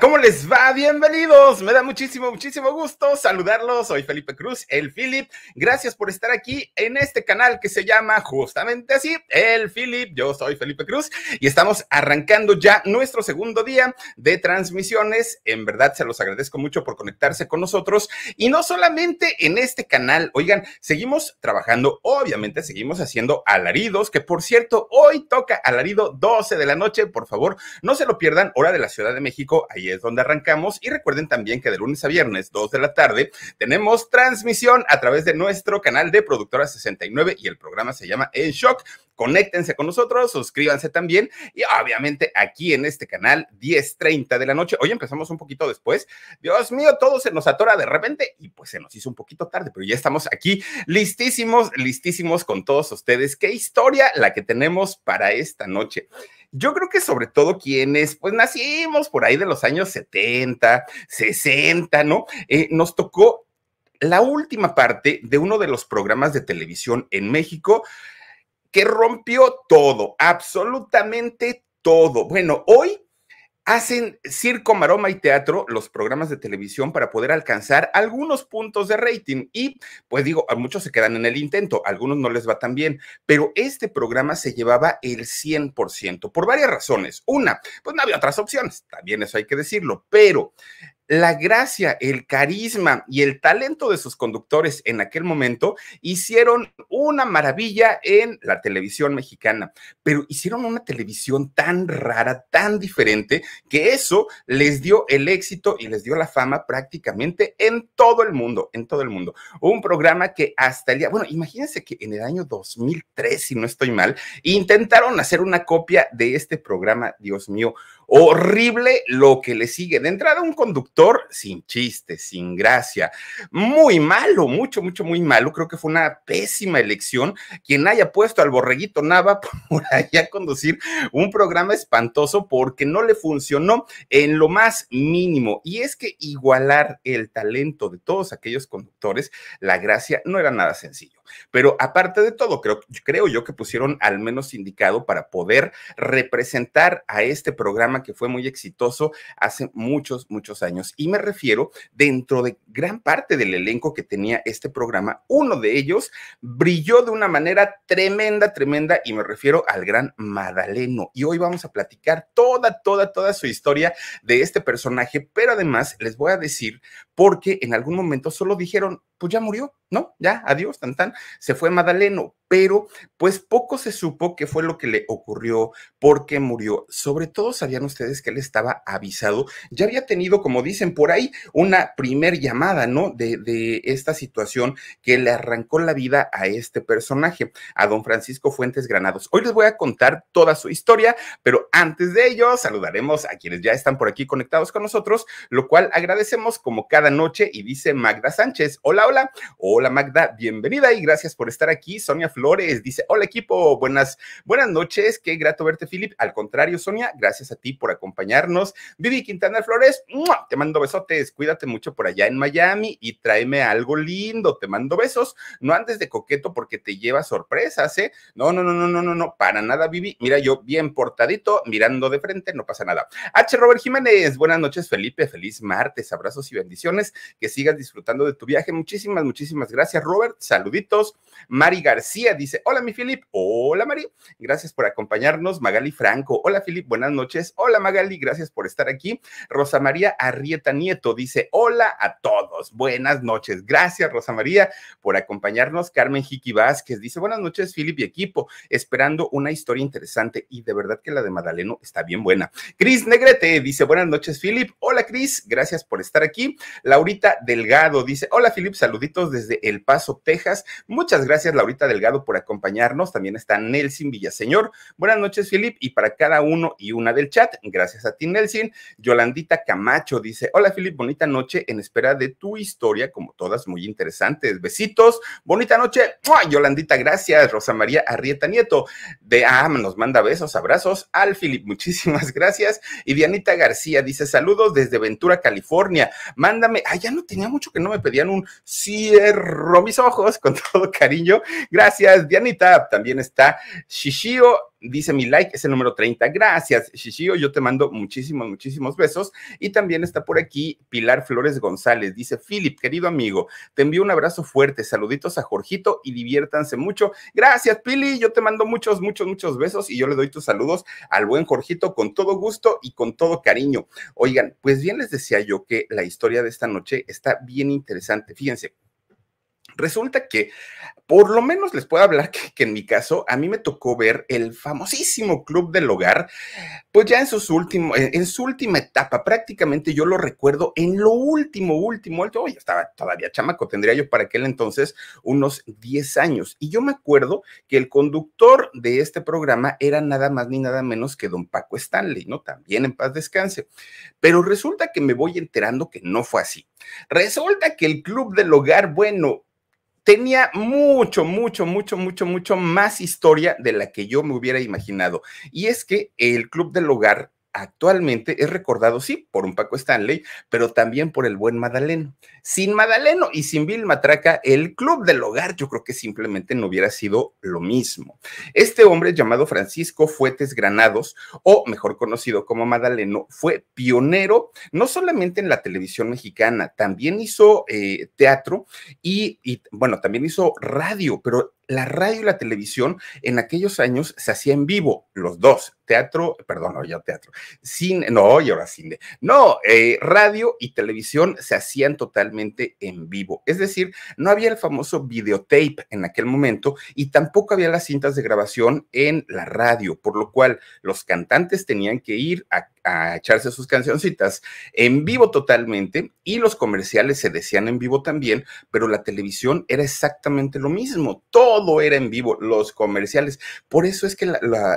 ¿cómo les va? Bienvenidos. Me da muchísimo, muchísimo gusto saludarlos. Soy Felipe Cruz, el Philip. Gracias por estar aquí en este canal que se llama justamente así, el Philip. Yo soy Felipe Cruz y estamos arrancando ya nuestro segundo día de transmisiones. En verdad, se los agradezco mucho por conectarse con nosotros y no solamente en este canal. Oigan, seguimos trabajando, obviamente seguimos haciendo alaridos, que por cierto, hoy toca alarido 12 de la noche. Por favor, no se lo pierdan, hora de la Ciudad de México Ahí es donde arrancamos. Y recuerden también que de lunes a viernes, 2 de la tarde, tenemos transmisión a través de nuestro canal de Productora 69 y el programa se llama En Shock conéctense con nosotros, suscríbanse también y obviamente aquí en este canal 10.30 de la noche. Hoy empezamos un poquito después. Dios mío, todo se nos atora de repente y pues se nos hizo un poquito tarde, pero ya estamos aquí listísimos, listísimos con todos ustedes. Qué historia la que tenemos para esta noche yo creo que sobre todo quienes pues nacimos por ahí de los años 70, 60, ¿no? Eh, nos tocó la última parte de uno de los programas de televisión en México que rompió todo, absolutamente todo. Bueno, hoy hacen circo, maroma y teatro los programas de televisión para poder alcanzar algunos puntos de rating. Y pues digo, a muchos se quedan en el intento, a algunos no les va tan bien, pero este programa se llevaba el 100% por varias razones. Una, pues no había otras opciones, también eso hay que decirlo, pero la gracia, el carisma y el talento de sus conductores en aquel momento hicieron una maravilla en la televisión mexicana, pero hicieron una televisión tan rara, tan diferente, que eso les dio el éxito y les dio la fama prácticamente en todo el mundo, en todo el mundo. Un programa que hasta el día, bueno, imagínense que en el año 2003, si no estoy mal, intentaron hacer una copia de este programa, Dios mío, horrible lo que le sigue. De entrada, un conductor sin chiste, sin gracia. Muy malo, mucho, mucho, muy malo. Creo que fue una pésima elección quien haya puesto al borreguito Nava por allá a conducir un programa espantoso porque no le funcionó en lo más mínimo. Y es que igualar el talento de todos aquellos conductores, la gracia no era nada sencillo. Pero aparte de todo, creo, creo yo que pusieron al menos indicado para poder representar a este programa que fue muy exitoso hace muchos, muchos años. Y me refiero dentro de gran parte del elenco que tenía este programa, uno de ellos brilló de una manera tremenda, tremenda, y me refiero al gran Madaleno. Y hoy vamos a platicar toda, toda, toda su historia de este personaje, pero además les voy a decir porque en algún momento solo dijeron, pues ya murió, ¿no? Ya, adiós, tan tan se fue Madaleno, pero pues poco se supo qué fue lo que le ocurrió, porque murió. Sobre todo sabían ustedes que él estaba avisado, ya había tenido, como dicen por ahí, una primer llamada, ¿no? De, de esta situación que le arrancó la vida a este personaje, a don Francisco Fuentes Granados. Hoy les voy a contar toda su historia, pero antes de ello saludaremos a quienes ya están por aquí conectados con nosotros, lo cual agradecemos como cada noche y dice Magda Sánchez. Hola, hola. Hola Magda, bienvenida y gracias por estar aquí. Sonia Flores dice, hola equipo, buenas, buenas noches, qué grato verte Philip. Al contrario, Sonia, gracias a ti por acompañarnos. Vivi Quintana Flores, te mando besotes, cuídate mucho por allá en Miami y tráeme algo lindo, te mando besos. No andes de coqueto porque te lleva sorpresas, ¿eh? No, no, no, no, no, no, no, para nada, Vivi. Mira, yo bien portadito, mirando de frente, no pasa nada. H. Robert Jiménez, buenas noches, Felipe, feliz martes, abrazos y bendiciones, que sigas disfrutando de tu viaje. Muchísimas, muchísimas gracias, Robert. Saluditos. Mari García dice, hola mi Filip, hola María gracias por acompañarnos. Magali Franco, hola Filip, buenas noches. Hola Magali, gracias por estar aquí. Rosa María Arrieta Nieto dice, hola a todos, buenas noches. Gracias Rosa María por acompañarnos. Carmen Jiki Vázquez dice, buenas noches Filip y equipo, esperando una historia interesante y de verdad que la de Madaleno está bien buena. Cris Negrete dice, buenas noches Filip, hola Cris, gracias por estar aquí. Laurita Delgado dice, hola Filip, saluditos desde El Paso, Texas. Muchas gracias Laurita Delgado por acompañarnos. También está Nelson Villaseñor. Buenas noches, Filip. Y para cada uno y una del chat, gracias a ti, Nelson. Yolandita Camacho dice: Hola, Filip, bonita noche en espera de tu historia, como todas muy interesantes. Besitos, bonita noche. Yolandita, gracias. Rosa María Arrieta Nieto de Ah, nos manda besos, abrazos al Filip. Muchísimas gracias. Y Dianita García dice: Saludos desde Ventura, California. Mándame, ah, ya no tenía mucho que no me pedían un cierro mis ojos con todo cariño. Gracias Dianita. También está Shishio. Dice mi like es el número 30. Gracias, Shishio. Yo te mando muchísimos, muchísimos besos. Y también está por aquí Pilar Flores González. Dice, Philip, querido amigo, te envío un abrazo fuerte. Saluditos a Jorgito y diviértanse mucho. Gracias, Pili. Yo te mando muchos, muchos, muchos besos y yo le doy tus saludos al buen Jorgito con todo gusto y con todo cariño. Oigan, pues bien les decía yo que la historia de esta noche está bien interesante. Fíjense. Resulta que, por lo menos les puedo hablar que, en mi caso, a mí me tocó ver el famosísimo Club del Hogar, pues ya en, sus últimos, en, su última etapa, prácticamente yo lo recuerdo en lo último, último, yo estaba todavía chamaco, tendría yo para aquel entonces unos 10 años. Y yo me acuerdo que el conductor de este programa era nada más ni nada menos que don Paco Stanley, ¿no? También en paz descanse. Pero resulta que me voy enterando que no fue así. Resulta que el Club del Hogar, bueno, tenía mucho, mucho, mucho, mucho, mucho más historia de la que yo me hubiera imaginado. Y es que el Club del Hogar actualmente es recordado, sí, por un Paco Stanley, pero también por el buen Madaleno. Sin Madaleno y sin Bill Matraca, el club del hogar yo creo que simplemente no hubiera sido lo mismo. Este hombre llamado Francisco Fuentes Granados, o mejor conocido como Madaleno, fue pionero no solamente en la televisión mexicana, también hizo eh, teatro y, bueno, también hizo radio, pero la radio y la televisión en aquellos años se hacía en vivo, los dos, teatro, perdón, no, ya teatro, sin no, y ahora cine, no, eh, radio y televisión se hacían totalmente en vivo, es decir, no había el famoso videotape en aquel momento y tampoco había las cintas de grabación en la radio, por lo cual los cantantes tenían que ir a a echarse sus cancioncitas en vivo totalmente y los comerciales se decían en vivo también, pero la televisión era exactamente lo mismo, todo era en vivo, los comerciales. Por eso es que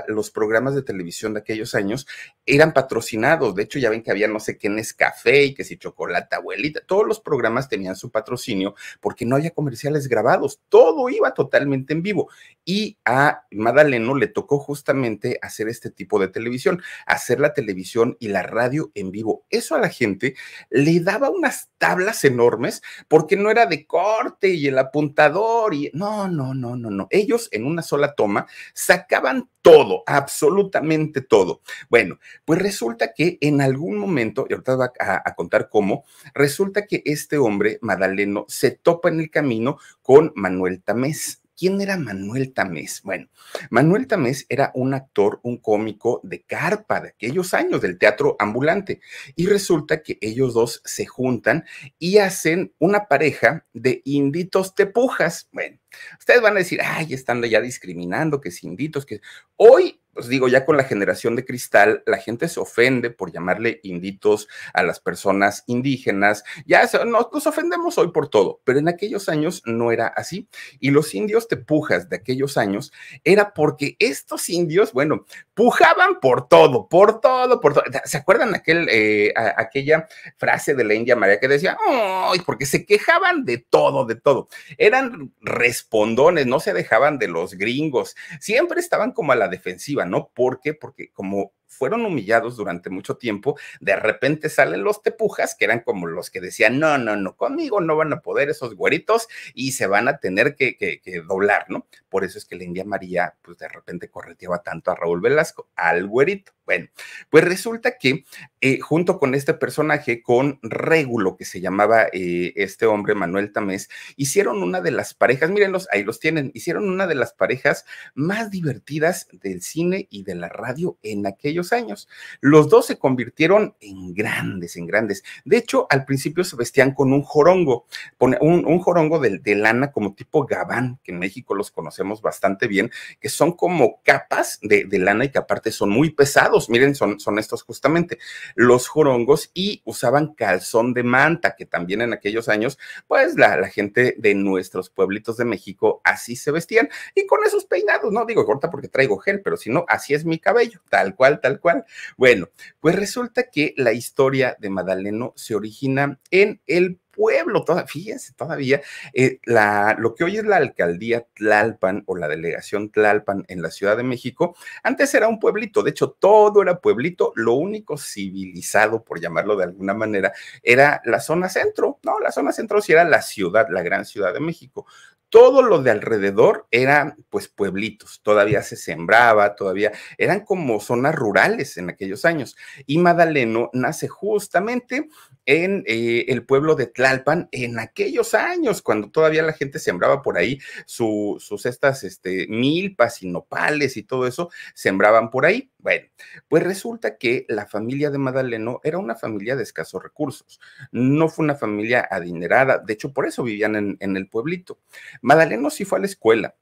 los programas de televisión de aquellos años eran patrocinados, de hecho ya ven que había no sé quién es Café y que si chocolate, abuelita, todos los programas tenían su patrocinio porque no había comerciales grabados, todo iba totalmente en vivo y a Madaleno le tocó justamente hacer este tipo de televisión, hacer la televisión y la radio en vivo. Eso a la gente le daba unas tablas enormes porque no era de corte y el apuntador y no, no, no, no, no. Ellos en una sola toma sacaban todo, absolutamente todo. Bueno, pues resulta que en algún momento, y ahorita voy a contar cómo, resulta que este hombre, Madaleno, se topa en el camino con Manuel Tamés. ¿Quién era Manuel Tamés? Bueno, Manuel Tamés era un actor, un cómico de carpa de aquellos años del teatro ambulante. Y resulta que ellos dos se juntan y hacen una pareja de inditos tepujas. Bueno, ustedes van a decir, ay, están ya discriminando, que es inditos, que... Hoy pues, digo, ya con la generación de cristal, la gente se ofende por llamarle inditos a las personas indígenas. Ya nos, ofendemos hoy por todo, pero en aquellos años no era así. Y los indios te pujas de aquellos años era porque estos indios, bueno, pujaban por todo, por todo, por todo. ¿Se acuerdan aquel, eh, aquella frase de la India María que decía, ¡ay! Porque se quejaban de todo, de todo. Eran respondones, no se dejaban de los gringos, siempre estaban como a la defensiva ¿no? ¿Por qué? Porque como fueron humillados durante mucho tiempo, de repente salen los tepujas, que eran como los que decían, no, no, no, conmigo no van a poder esos güeritos y se van a tener que, que, que doblar, ¿no? Por eso es que la India María, pues de repente correteaba tanto a Raúl Velasco, al güerito. Bueno, pues resulta que eh, junto con este personaje, con Régulo, que se llamaba eh, este hombre, Manuel Tamés, hicieron una de las parejas, mírenlos, ahí los tienen, hicieron una de las parejas más divertidas del cine y de la radio en aquellos años. Los dos se convirtieron en grandes, en grandes. De hecho, al principio se vestían con un jorongo, un, un jorongo de, lana como tipo gabán, que en México los conocemos bastante bien, que son como capas de lana y que aparte son muy pesados miren, son, son estos justamente, los jorongos y usaban calzón de manta, que también en aquellos años, pues la, la gente de nuestros pueblitos de México así se vestían y con esos peinados, no digo corta porque traigo gel, pero si no, así es mi cabello, tal cual, tal cual. Bueno, pues resulta que la historia de Madaleno se origina en el pueblo, todavía, fíjense, todavía eh, la, lo que hoy es la alcaldía Tlalpan o la delegación Tlalpan en la Ciudad de México, antes era un pueblito, de hecho todo era pueblito, lo único civilizado, por llamarlo de alguna manera, era la zona centro, ¿no? La zona centro sí era la ciudad, la gran ciudad de México todo lo de alrededor eran pues pueblitos, todavía se sembraba, todavía eran como zonas rurales en aquellos años. Y Madaleno nace justamente en eh, el pueblo de Tlalpan en aquellos años, cuando todavía la gente sembraba por ahí sus estas este, milpas y nopales y todo eso, sembraban por ahí. Bueno, pues resulta que la familia de Madaleno era una familia de escasos recursos, no fue una familia adinerada, de hecho por eso vivían en el pueblito Madaleno sí fue a la escuela.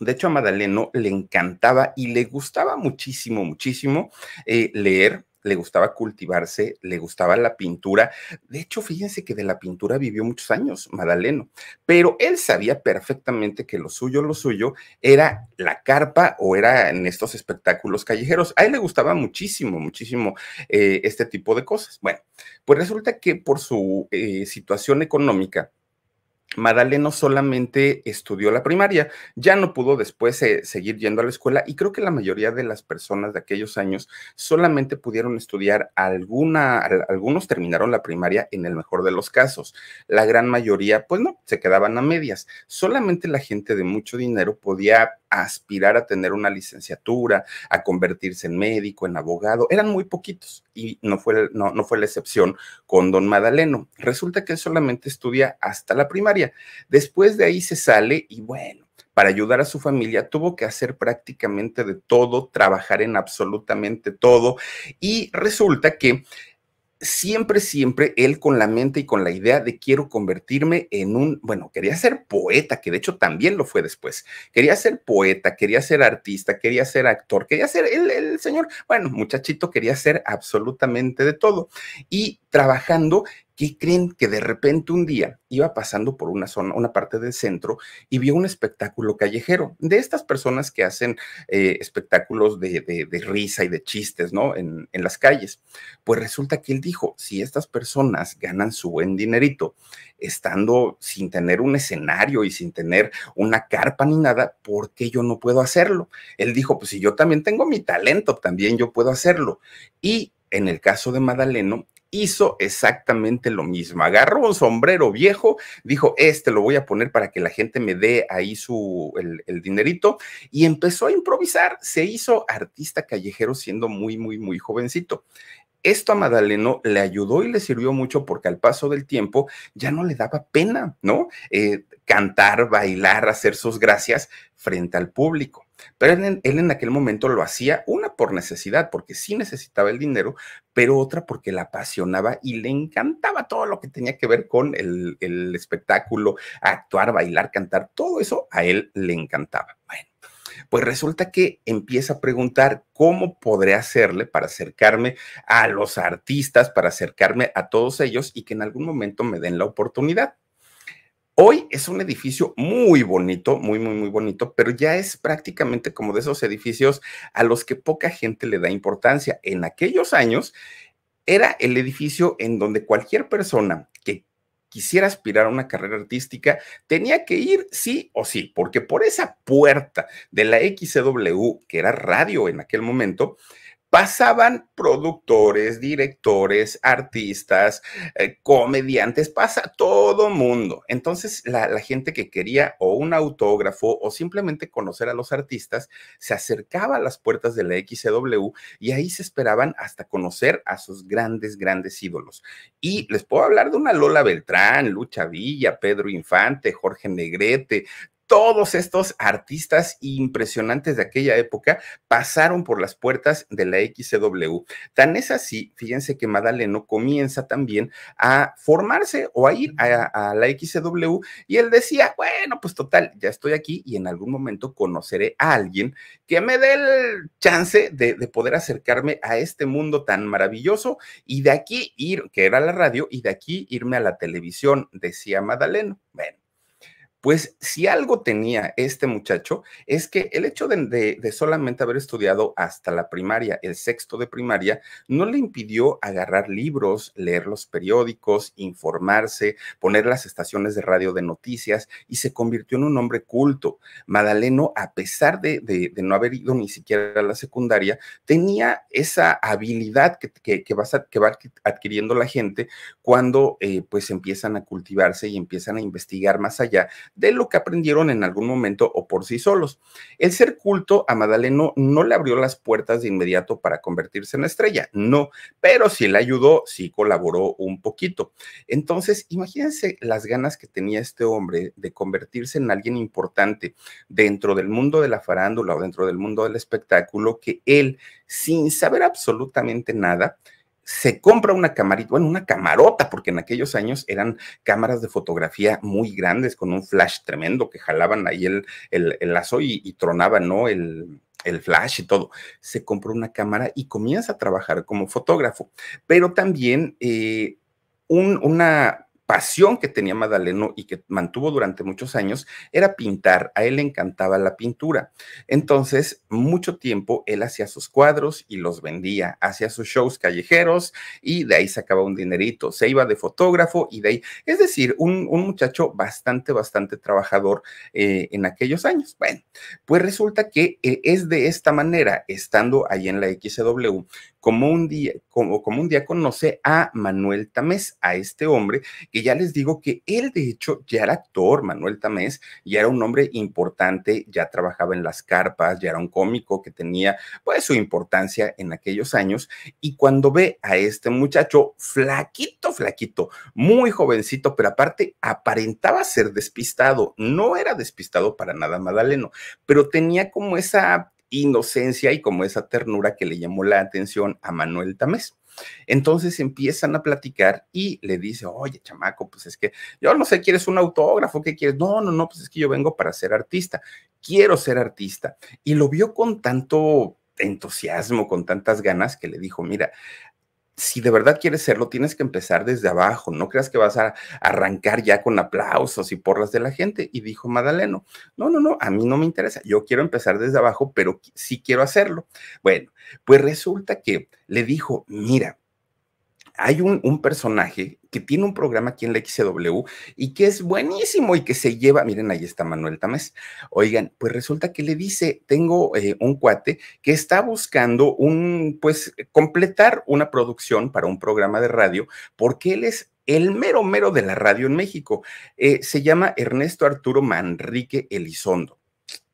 De hecho, a Madaleno le encantaba y le gustaba muchísimo, muchísimo eh, leer, le gustaba cultivarse, le gustaba la pintura. De hecho, fíjense que de la pintura vivió muchos años, Madaleno, pero él sabía perfectamente que lo suyo, lo suyo era la carpa o era en estos espectáculos callejeros. A él le gustaba muchísimo, muchísimo eh, este tipo de cosas. Bueno, pues resulta que por su eh, situación económica, Madalena solamente estudió la primaria, ya no pudo después eh, seguir yendo a la escuela y creo que la mayoría de las personas de aquellos años solamente pudieron estudiar alguna, algunos terminaron la primaria en el mejor de los casos, la gran mayoría pues no, se quedaban a medias, solamente la gente de mucho dinero podía aspirar a tener una licenciatura, a convertirse en médico, en abogado. Eran muy poquitos y no fue, no, no fue la excepción con don Madaleno. Resulta que él solamente estudia hasta la primaria. Después de ahí se sale y bueno, para ayudar a su familia, tuvo que hacer prácticamente de todo, trabajar en absolutamente todo. Y resulta que siempre, siempre él con la mente y con la idea de quiero convertirme en un, bueno, quería ser poeta, que de hecho también lo fue después. Quería ser poeta, quería ser artista, quería ser actor, quería ser el, señor, bueno, muchachito, quería ser absolutamente de todo. Y trabajando, que creen que de repente un día iba pasando por una zona, una parte del centro y vio un espectáculo callejero de estas personas que hacen eh, espectáculos de, risa y de chistes, ¿no? En, en las calles. Pues resulta que él dijo, si estas personas ganan su buen dinerito, estando sin tener un escenario y sin tener una carpa ni nada, ¿por qué yo no puedo hacerlo? Él dijo, pues si yo también tengo mi talento, también yo puedo hacerlo. Y en el caso de Madaleno, hizo exactamente lo mismo. Agarró un sombrero viejo, dijo, este lo voy a poner para que la gente me dé ahí su, el, dinerito, y empezó a improvisar. Se hizo artista callejero siendo muy, muy, muy jovencito. Esto a Madaleno le ayudó y le sirvió mucho porque al paso del tiempo ya no le daba pena, ¿no? Eh, cantar, bailar, hacer sus gracias frente al público. Pero él, en aquel momento lo hacía, una por necesidad, porque sí necesitaba el dinero, pero otra porque la apasionaba y le encantaba todo lo que tenía que ver con el, el espectáculo, actuar, bailar, cantar, todo eso a él le encantaba. Bueno, pues resulta que empieza a preguntar cómo podré hacerle para acercarme a los artistas, para acercarme a todos ellos y que en algún momento me den la oportunidad. Hoy es un edificio muy bonito, muy, muy, muy bonito, pero ya es prácticamente como de esos edificios a los que poca gente le da importancia. En aquellos años era el edificio en donde cualquier persona que quisiera aspirar a una carrera artística, tenía que ir sí o sí, porque por esa puerta de la XW que era radio en aquel momento, pasaban productores, directores, artistas, eh, comediantes, pasa todo mundo. Entonces la, la, gente que quería o un autógrafo o simplemente conocer a los artistas se acercaba a las puertas de la XCW y ahí se esperaban hasta conocer a sus grandes, grandes ídolos. Y les puedo hablar de una Lola Beltrán, Lucha Villa, Pedro Infante, Jorge Negrete, todos estos artistas impresionantes de aquella época pasaron por las puertas de la XW. Tan es así, fíjense que Madaleno comienza también a formarse o a ir a, la XW y él decía, bueno, pues total, ya estoy aquí y en algún momento conoceré a alguien que me dé el chance de, de poder acercarme a este mundo tan maravilloso y de aquí ir, que era la radio, y de aquí irme a la televisión, decía Madaleno. Bueno pues si algo tenía este muchacho es que el hecho de, solamente haber estudiado hasta la primaria, el sexto de primaria, no le impidió agarrar libros, leer los periódicos, informarse, poner las estaciones de radio de noticias y se convirtió en un hombre culto. Madaleno, a pesar de, no haber ido ni siquiera a la secundaria, tenía esa habilidad que, va adquiriendo la gente cuando eh, pues empiezan a cultivarse y empiezan a investigar más allá de lo que aprendieron en algún momento o por sí solos. El ser culto a Madaleno no le abrió las puertas de inmediato para convertirse en estrella, no, pero sí le ayudó, sí colaboró un poquito. Entonces, imagínense las ganas que tenía este hombre de convertirse en alguien importante dentro del mundo de la farándula o dentro del mundo del espectáculo que él, sin saber absolutamente nada, se compra una camarita, bueno, una camarota, porque en aquellos años eran cámaras de fotografía muy grandes con un flash tremendo que jalaban ahí el, el, lazo y, tronaban, ¿no? El, flash y todo. Se compra una cámara y comienza a trabajar como fotógrafo, pero también eh, una pasión que tenía Madaleno y que mantuvo durante muchos años era pintar. A él le encantaba la pintura. Entonces, mucho tiempo él hacía sus cuadros y los vendía, hacía sus shows callejeros y de ahí sacaba un dinerito. Se iba de fotógrafo y de ahí. Es decir, un, muchacho bastante, bastante trabajador eh, en aquellos años. Bueno, pues resulta que eh, es de esta manera, estando ahí en la XW, como un día, como, como un día conoce a Manuel Tamés, a este hombre que ya les digo que él de hecho ya era actor, Manuel Tamés, ya era un hombre importante, ya trabajaba en las carpas, ya era un cómico que tenía pues su importancia en aquellos años y cuando ve a este muchacho flaquito, flaquito, muy jovencito, pero aparte aparentaba ser despistado, no era despistado para nada Madaleno, pero tenía como esa inocencia y como esa ternura que le llamó la atención a Manuel Tamés. Entonces empiezan a platicar y le dice, oye, chamaco, pues es que yo no sé, ¿quieres un autógrafo? ¿Qué quieres? No, no, no, pues es que yo vengo para ser artista, quiero ser artista. Y lo vio con tanto entusiasmo, con tantas ganas que le dijo, mira, si de verdad quieres serlo, tienes que empezar desde abajo. No creas que vas a arrancar ya con aplausos y porras de la gente. Y dijo Madaleno, no, no, no, a mí no me interesa. Yo quiero empezar desde abajo, pero sí quiero hacerlo. Bueno, pues resulta que le dijo, mira, hay un, personaje que tiene un programa aquí en la XW y que es buenísimo y que se lleva, miren, ahí está Manuel Tamés. Oigan, pues resulta que le dice, tengo eh, un cuate que está buscando un, pues, completar una producción para un programa de radio porque él es el mero mero de la radio en México. Eh, se llama Ernesto Arturo Manrique Elizondo.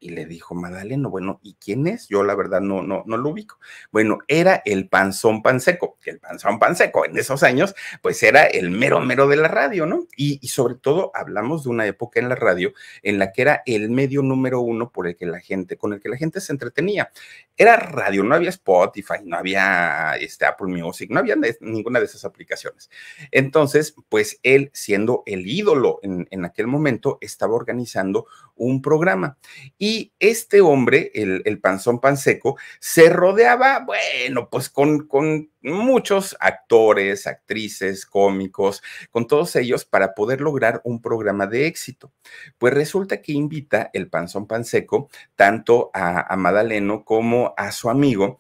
Y le dijo, Madalena, bueno, ¿y quién es? Yo la verdad no, no, no lo ubico. Bueno, era el Panzón Panseco, que el Panzón Panseco en esos años, pues era el mero mero de la radio, ¿no? Y, sobre todo hablamos de una época en la radio en la que era el medio número uno por el que la gente, con el que la gente se entretenía. Era radio, no había Spotify, no había este, Apple Music, no había ninguna de esas aplicaciones. Entonces, pues él, siendo el ídolo en, en aquel momento, estaba organizando un programa. Y y este hombre, el, panzón panseco, se rodeaba, bueno, pues con, con muchos actores, actrices, cómicos, con todos ellos para poder lograr un programa de éxito. Pues resulta que invita el panzón panseco tanto a, a Madaleno como a su amigo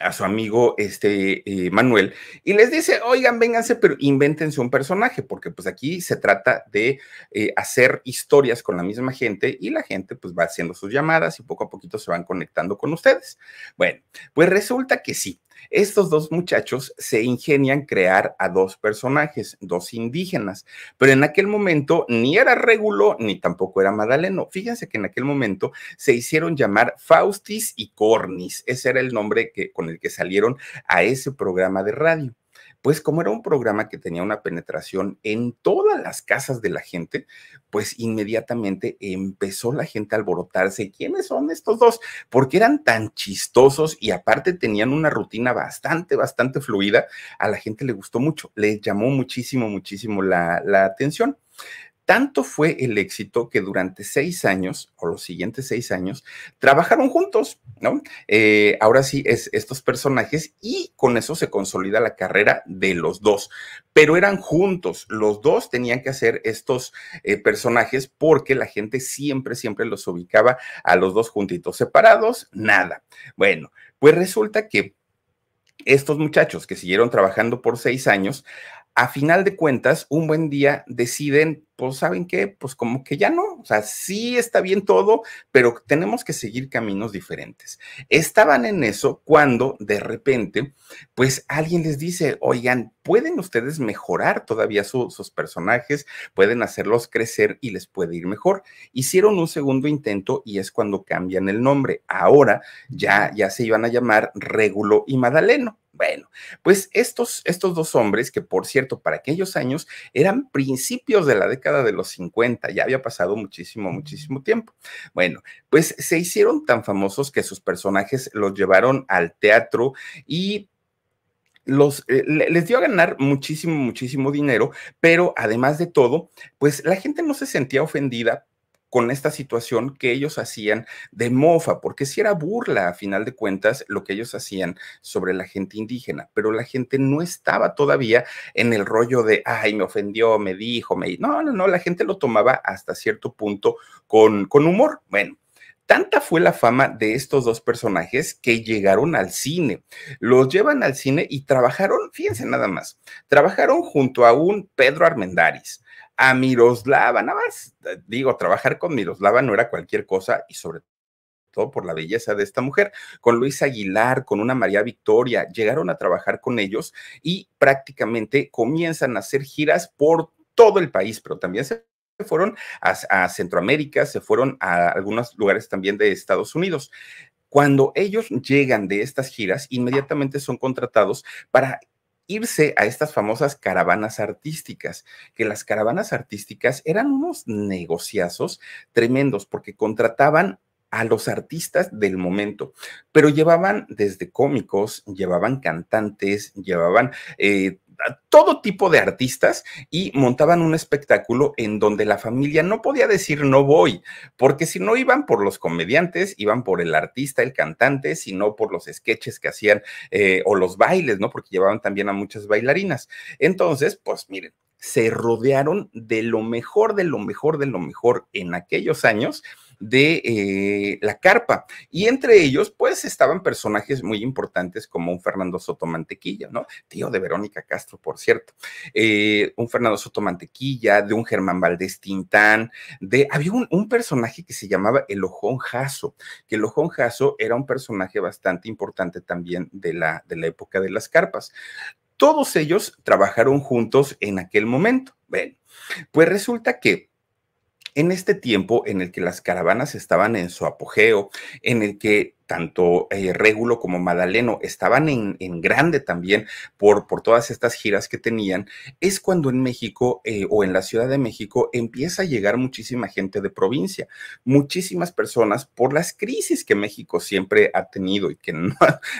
a su amigo este eh, Manuel y les dice, oigan, vénganse, pero invéntense un personaje, porque pues aquí se trata de eh, hacer historias con la misma gente y la gente pues va haciendo sus llamadas y poco a poquito se van conectando con ustedes. Bueno, pues resulta que sí, estos dos muchachos se ingenian crear a dos personajes, dos indígenas, pero en aquel momento ni era Regulo ni tampoco era Madaleno. Fíjense que en aquel momento se hicieron llamar Faustis y Cornis. Ese era el nombre que, con el que salieron a ese programa de radio pues como era un programa que tenía una penetración en todas las casas de la gente, pues inmediatamente empezó la gente a alborotarse. ¿Quiénes son estos dos? Porque eran tan chistosos y aparte tenían una rutina bastante, bastante fluida. A la gente le gustó mucho, le llamó muchísimo, muchísimo la, la atención. Tanto fue el éxito que durante seis años, o los siguientes seis años, trabajaron juntos, ¿no? Eh, ahora sí, es estos personajes y con eso se consolida la carrera de los dos, pero eran juntos, los dos tenían que hacer estos eh, personajes porque la gente siempre, siempre los ubicaba a los dos juntitos separados, nada. Bueno, pues resulta que estos muchachos que siguieron trabajando por seis años, a final de cuentas, un buen día deciden, pues saben qué, pues como que ya no, o sea, sí está bien todo, pero tenemos que seguir caminos diferentes. Estaban en eso cuando de repente, pues alguien les dice, oigan, pueden ustedes mejorar todavía sus personajes, pueden hacerlos crecer y les puede ir mejor. Hicieron un segundo intento y es cuando cambian el nombre. Ahora ya, ya se iban a llamar Régulo y Madaleno. Bueno, pues estos, estos dos hombres, que por cierto, para aquellos años eran principios de la década de los 50, ya había pasado muchísimo, muchísimo tiempo. Bueno, pues se hicieron tan famosos que sus personajes los llevaron al teatro y los, eh, les dio a ganar muchísimo, muchísimo dinero, pero además de todo, pues la gente no se sentía ofendida con esta situación que ellos hacían de mofa, porque si era burla, a final de cuentas, lo que ellos hacían sobre la gente indígena, pero la gente no estaba todavía en el rollo de, ay, me ofendió, me dijo, me... No, no, no, la gente lo tomaba hasta cierto punto con, con humor. Bueno, Tanta fue la fama de estos dos personajes que llegaron al cine. Los llevan al cine y trabajaron, fíjense nada más, trabajaron junto a un Pedro Armendáriz, a Miroslava, nada más, digo, trabajar con Miroslava no era cualquier cosa y sobre todo por la belleza de esta mujer, con Luis Aguilar, con una María Victoria, llegaron a trabajar con ellos y prácticamente comienzan a hacer giras por todo el país, pero también se fueron a, a Centroamérica, se fueron a algunos lugares también de Estados Unidos. Cuando ellos llegan de estas giras, inmediatamente son contratados para irse a estas famosas caravanas artísticas, que las caravanas artísticas eran unos negociazos tremendos porque contrataban a los artistas del momento, pero llevaban desde cómicos, llevaban cantantes, llevaban eh, todo tipo de artistas y montaban un espectáculo en donde la familia no podía decir no voy, porque si no iban por los comediantes, iban por el artista, el cantante, sino por los sketches que hacían eh, o los bailes, ¿no? Porque llevaban también a muchas bailarinas. Entonces, pues miren, se rodearon de lo mejor, de lo mejor, de lo mejor en aquellos años de eh, la carpa. Y entre ellos, pues estaban personajes muy importantes como un Fernando Soto Mantequilla, ¿no? Tío de Verónica Castro, por cierto. Eh, un Fernando Soto Mantequilla, de un Germán Valdés Tintán, de. Había un, personaje que se llamaba El Ojón Jaso, que el Ojón Jaso era un personaje bastante importante también de la, de la época de las carpas. Todos ellos trabajaron juntos en aquel momento. ven pues resulta que en este tiempo en el que las caravanas estaban en su apogeo, en el que tanto eh, Régulo como Madaleno estaban en, grande también por, por todas estas giras que tenían, es cuando en México eh, o en la Ciudad de México empieza a llegar muchísima gente de provincia, muchísimas personas por las crisis que México siempre ha tenido y que no,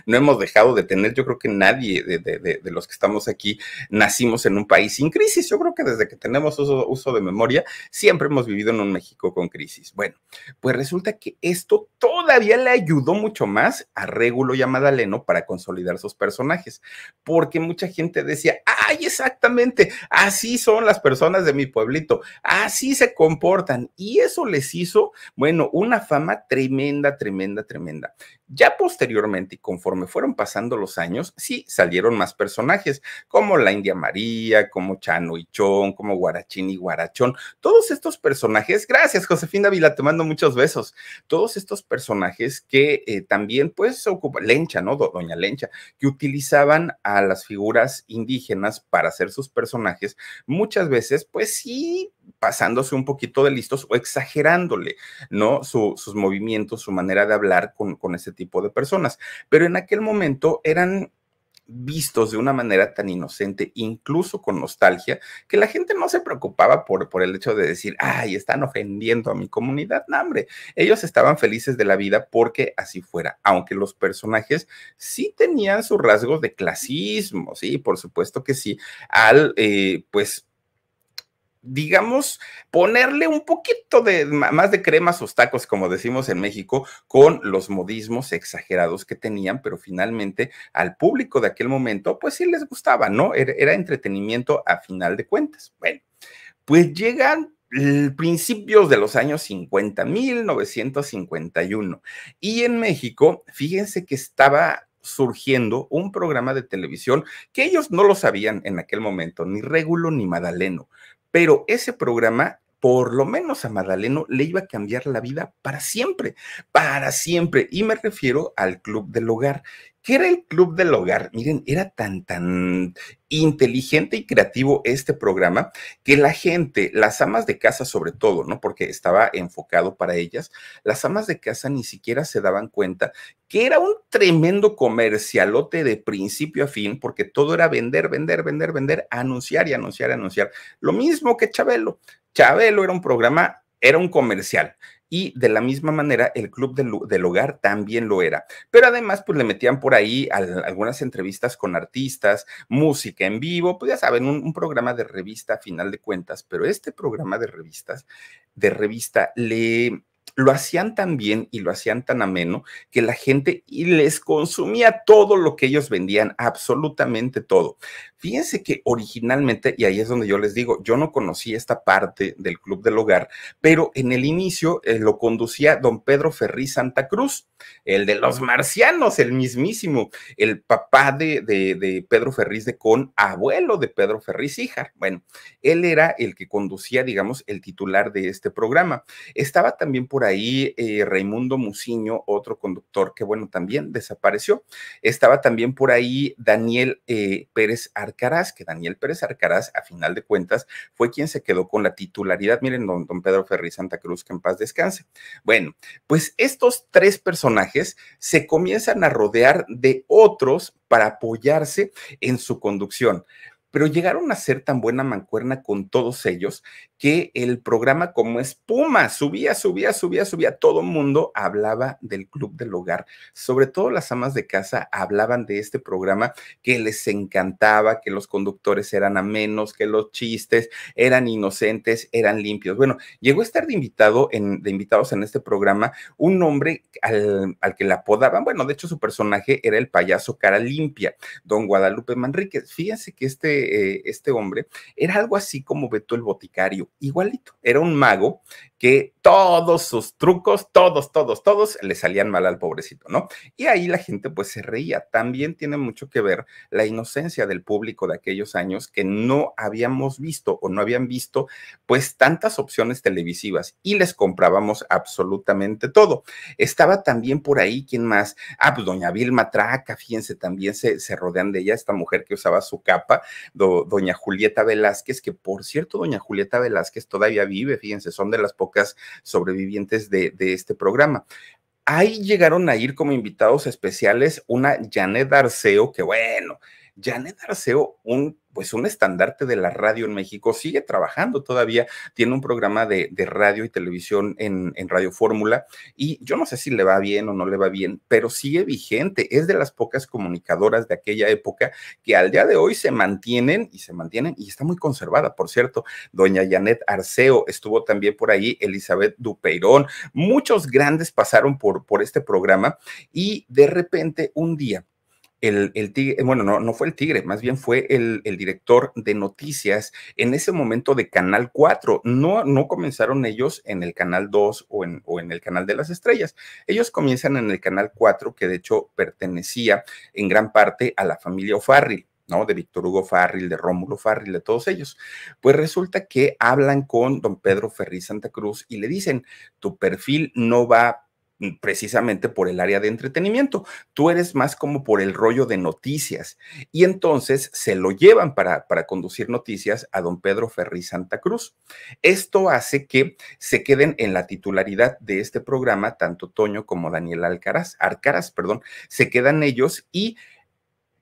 hemos dejado de tener. Yo creo que nadie de, los que estamos aquí nacimos en un país sin crisis. Yo creo que desde que tenemos uso, uso de memoria, siempre hemos vivido en un México con crisis. Bueno, pues resulta que esto todavía le ayudó mucho más a Régulo y a Madaleno para consolidar sus personajes, porque mucha gente decía, ah, exactamente, así son las personas de mi pueblito, así se comportan. Y eso les hizo, bueno, una fama tremenda, tremenda, tremenda. Ya posteriormente y conforme fueron pasando los años, sí salieron más personajes, como la India María, como Chano y Chon, como Guarachín y Guarachón. Todos estos personajes, gracias Josefina Vila, te mando muchos besos. Todos estos personajes que eh, también, pues, ocupan, Lencha, ¿no? Doña Lencha, que utilizaban a las figuras indígenas para hacer sus personajes, muchas veces, pues sí, pasándose un poquito de listos o exagerándole, ¿no? sus movimientos, su manera de hablar con ese tipo de personas. Pero en aquel momento eran vistos de una manera tan inocente, incluso con nostalgia, que la gente no se preocupaba por, por el hecho de decir, ay, están ofendiendo a mi comunidad. No, hombre, ellos estaban felices de la vida porque así fuera, aunque los personajes sí tenían sus rasgos de clasismo, sí, por supuesto que sí, al, eh, pues, digamos, ponerle un poquito de más de cremas o tacos, como decimos en México, con los modismos exagerados que tenían, pero finalmente al público de aquel momento, pues sí les gustaba, ¿no? Era, entretenimiento a final de cuentas. Bueno, pues llegan principios de los años 50, 1951. Y en México, fíjense que estaba surgiendo un programa de televisión que ellos no lo sabían en aquel momento, ni Régulo ni Madaleno, pero ese programa por lo menos a Madaleno le iba a cambiar la vida para siempre, para siempre. Y me refiero al Club del Hogar. ¿Qué era el Club del Hogar? Miren, era tan, tan inteligente y creativo este programa que la gente, las amas de casa sobre todo, ¿no? Porque estaba enfocado para ellas, las amas de casa ni siquiera se daban cuenta que era un tremendo comercialote de principio a fin, porque todo era vender, vender, vender, vender, anunciar y anunciar, anunciar. Lo mismo que Chabelo. Chabelo era un programa era un comercial y de la misma manera el Club del, Hogar también lo era. Pero además, pues le metían por ahí algunas entrevistas con artistas, música en vivo, pues ya saben, un, un, programa de revista a final de cuentas, pero este programa de revistas, de revista le lo hacían tan bien y lo hacían tan ameno que la gente y les consumía todo lo que ellos vendían, absolutamente todo. Fíjense que originalmente, y ahí es donde yo les digo, yo no conocí esta parte del Club del Hogar, pero en el inicio eh, lo conducía don Pedro Ferriz Santa Cruz, el de los marcianos, el mismísimo, el papá de, de Pedro Ferriz de Con, abuelo de Pedro Ferriz hija Bueno, él era el que conducía, digamos, el titular de este programa. Estaba también por ahí eh, Raimundo Muciño, otro conductor que, bueno, también desapareció. Estaba también por ahí Daniel eh, Pérez Arcaraz, que Daniel Pérez Arcaraz, a final de cuentas, fue quien se quedó con la titularidad. Miren, don, don Pedro Ferri Santa Cruz, que en paz descanse. Bueno, pues estos tres personajes se comienzan a rodear de otros para apoyarse en su conducción pero llegaron a ser tan buena mancuerna con todos ellos que el programa como espuma subía, subía, subía, subía. Todo mundo hablaba del Club del Hogar. Sobre todo las amas de casa hablaban de este programa que les encantaba, que los conductores eran amenos, que los chistes eran inocentes, eran limpios. Bueno, llegó a estar de, invitado en, de invitados en este programa un hombre al, que le apodaban, bueno, de hecho su personaje era el payaso cara limpia, don Guadalupe Manríquez. Fíjense que este, eh, este hombre era algo así como Beto el Boticario igualito. Era un mago que todos sus trucos, todos, todos, todos le salían mal al pobrecito, ¿no? Y ahí la gente pues se reía. También tiene mucho que ver la inocencia del público de aquellos años que no habíamos visto o no habían visto pues tantas opciones televisivas y les comprábamos absolutamente todo. Estaba también por ahí, ¿quién más? Ah, pues doña Vilma Traca, fíjense, también se, se rodean de ella, esta mujer que usaba su capa, doña Julieta Velázquez, que por cierto, doña Julieta Velázquez todavía vive, fíjense, son de las pocas sobrevivientes de, de este programa. Ahí llegaron a ir como invitados especiales una Janet Arceo, que bueno, Janet Arceo, un pues un estandarte de la radio en México, sigue trabajando todavía, tiene un programa de, de radio y televisión en, en Radio Fórmula y yo no sé si le va bien o no le va bien, pero sigue vigente, es de las pocas comunicadoras de aquella época que al día de hoy se mantienen y se mantienen y está muy conservada, por cierto, doña Janet Arceo estuvo también por ahí, Elizabeth Dupeirón, muchos grandes pasaron por, por este programa y de repente un día el, tigre, eh, bueno, no, no fue el tigre, más bien fue el, director de noticias en ese momento de Canal 4. No, no comenzaron ellos en el Canal 2 o en, o en el Canal de las Estrellas. Ellos comienzan en el Canal 4, que de hecho pertenecía en gran parte a la familia O'Farrill. ¿no? De Víctor Hugo Farril, de Rómulo Farril, de todos ellos. Pues resulta que hablan con don Pedro Ferri Santa Cruz y le dicen, tu perfil no va Mm, precisamente por el área de entretenimiento. Tú eres más como por el rollo de noticias. Y entonces se lo llevan para, para conducir noticias a don Pedro Ferri Santa Cruz. Esto hace que se queden en la titularidad de este programa tanto Toño como Daniel Alcaraz, Arcaraz, perdón, se quedan ellos y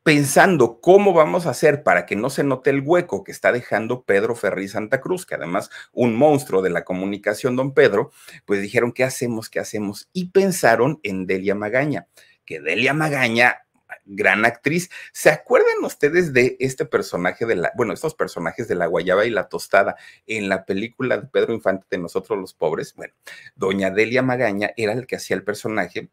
pensando cómo vamos a hacer para que no se note el hueco que está dejando Pedro Ferri Santa Cruz, que además un monstruo de la comunicación, don Pedro, pues dijeron, ¿qué hacemos? ¿Qué hacemos? Y pensaron en Delia Magaña, que Delia Magaña gran actriz. ¿Se acuerdan ustedes de este personaje de la, bueno, estos personajes de la guayaba y la tostada en la película de Pedro Infante de Nosotros los Pobres? Bueno, doña Delia Magaña era el que hacía el personaje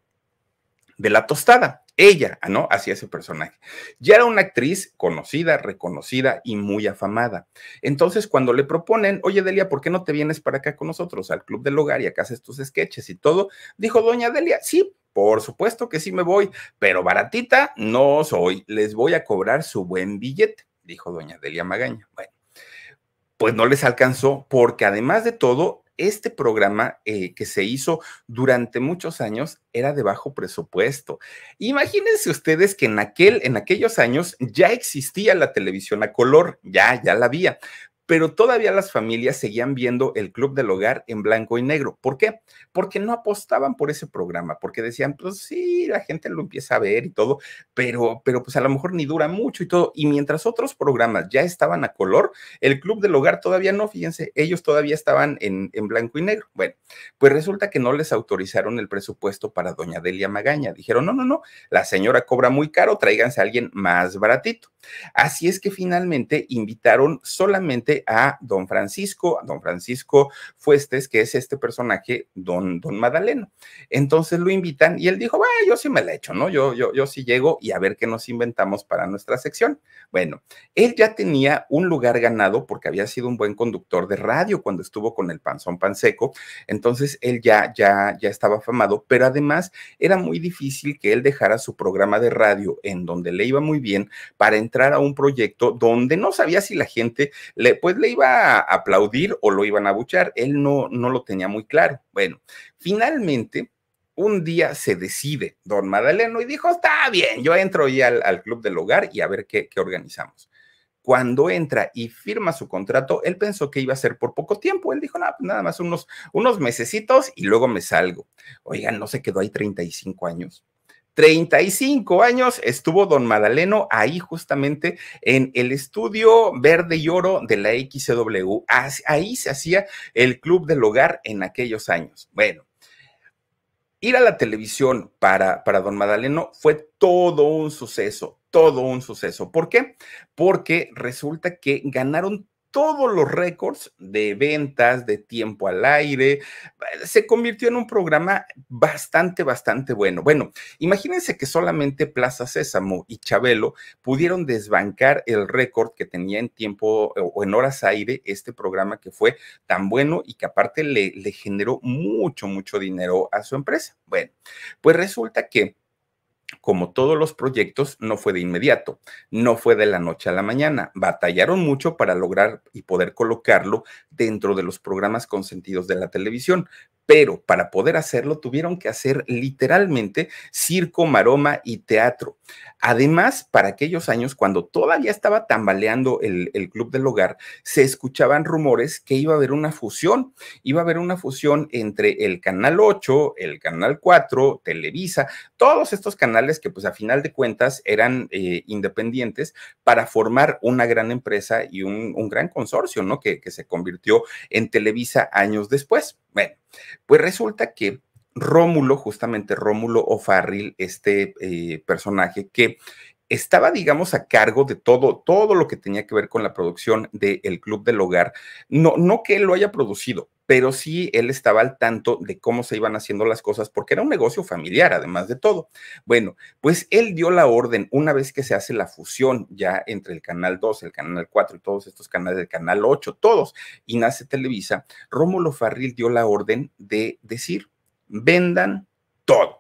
de la tostada. Ella, ah, ¿no? Hacía ese personaje. Ya era una actriz conocida, reconocida y muy afamada. Entonces, cuando le proponen, oye, Delia, ¿por qué no te vienes para acá con nosotros, al Club del Hogar y acá haces tus sketches y todo? Dijo Doña Delia, sí, por supuesto que sí me voy, pero baratita no soy. Les voy a cobrar su buen billete, dijo Doña Delia Magaña. Bueno, pues no les alcanzó porque además de todo, este programa eh, que se hizo durante muchos años era de bajo presupuesto. Imagínense ustedes que en, aquel, en aquellos años ya existía la televisión a color, ya, ya la había, pero todavía las familias seguían viendo el Club del Hogar en blanco y negro. ¿Por qué? Porque no apostaban por ese programa, porque decían, pues sí, la gente lo empieza a ver y todo, pero, pero pues a lo mejor ni dura mucho y todo. Y mientras otros programas ya estaban a color, el Club del Hogar todavía no, fíjense, ellos todavía estaban en, en blanco y negro. Bueno, pues resulta que no les autorizaron el presupuesto para doña Delia Magaña. Dijeron, no, no, no, la señora cobra muy caro, tráiganse a alguien más baratito. Así es que finalmente invitaron solamente a don Francisco, a don Francisco Fuestes, que es este personaje, don, don Madaleno. Entonces lo invitan y él dijo, yo sí me la hecho ¿no? Yo, yo, yo sí llego y a ver qué nos inventamos para nuestra sección. Bueno, él ya tenía un lugar ganado porque había sido un buen conductor de radio cuando estuvo con el Panzón Panseco, entonces él ya, ya, ya estaba afamado, pero además era muy difícil que él dejara su programa de radio en donde le iba muy bien para entrar a un proyecto donde no sabía si la gente le, pues, le iba a aplaudir o lo iban a buchar. Él no, no lo tenía muy claro. Bueno, finalmente, un día se decide don Madaleno y dijo, está bien, yo entro ya al, club del hogar y a ver qué, organizamos cuando entra y firma su contrato, él pensó que iba a ser por poco tiempo. Él dijo, nada, pues, nada más unos, unos mesecitos y luego me salgo. Oigan, no se quedó ahí 35 años. 35 años estuvo don Madaleno ahí justamente en el estudio verde y oro de la XW. Ahí se hacía el club del hogar en aquellos años. Bueno, ir a la televisión para, para don Madaleno fue todo un suceso, todo un suceso. ¿Por qué? Porque resulta que ganaron todos los récords de ventas, de tiempo al aire. Se convirtió en un programa bastante, bastante bueno. Bueno, imagínense que solamente Plaza Sésamo y Chabelo pudieron desbancar el récord que tenía en tiempo eh, o en horas aire este programa que fue tan bueno y que aparte le, le generó mucho, mucho dinero a su empresa. Bueno, pues resulta que como todos los proyectos, no fue de inmediato, no fue de la noche a la mañana. Batallaron mucho para lograr y poder colocarlo dentro de los programas consentidos de la televisión, pero para poder hacerlo tuvieron que hacer literalmente circo, maroma y teatro. Además, para aquellos años, cuando todavía estaba tambaleando el, Club del Hogar, se escuchaban rumores que iba a haber una fusión, iba a haber una fusión entre el Canal 8, el Canal 4, Televisa, todos estos canales que pues a final de cuentas eran eh, independientes para formar una gran empresa y un, gran consorcio, ¿no? que se convirtió en Televisa años después. Bueno, pues resulta que Rómulo, justamente Rómulo O'Farrill, este eh, personaje que estaba, digamos, a cargo de todo, todo lo que tenía que ver con la producción del Club del Hogar. No, no que él lo haya producido, pero sí él estaba al tanto de cómo se iban haciendo las cosas, porque era un negocio familiar, además de todo. Bueno, pues él dio la orden una vez que se hace la fusión ya entre el Canal 2, el Canal 4 y todos estos canales, el Canal 8, todos, y nace Televisa, Rómulo Farril dio la orden de decir, vendan todo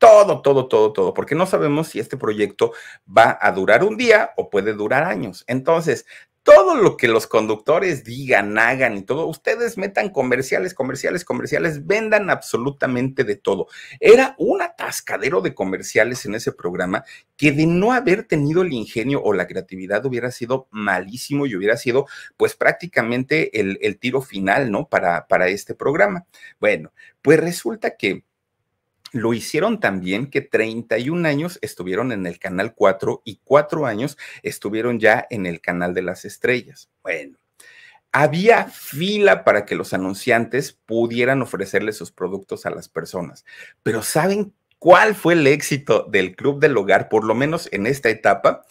todo, todo, todo, todo, porque no sabemos si este proyecto va a durar un día o puede durar años. Entonces, todo lo que los conductores digan, hagan y todo, ustedes metan comerciales, comerciales, comerciales, vendan absolutamente de todo. Era un atascadero de comerciales en ese programa que de no haber tenido el ingenio o la creatividad hubiera sido malísimo y hubiera sido pues prácticamente el, tiro final, ¿no? Para, para este programa. Bueno, pues resulta que lo hicieron también que 31 años estuvieron en el Canal 4 y 4 años estuvieron ya en el Canal de las Estrellas. Bueno, había fila para que los anunciantes pudieran ofrecerle sus productos a las personas, pero ¿saben cuál fue el éxito del Club del Hogar, por lo menos en esta etapa?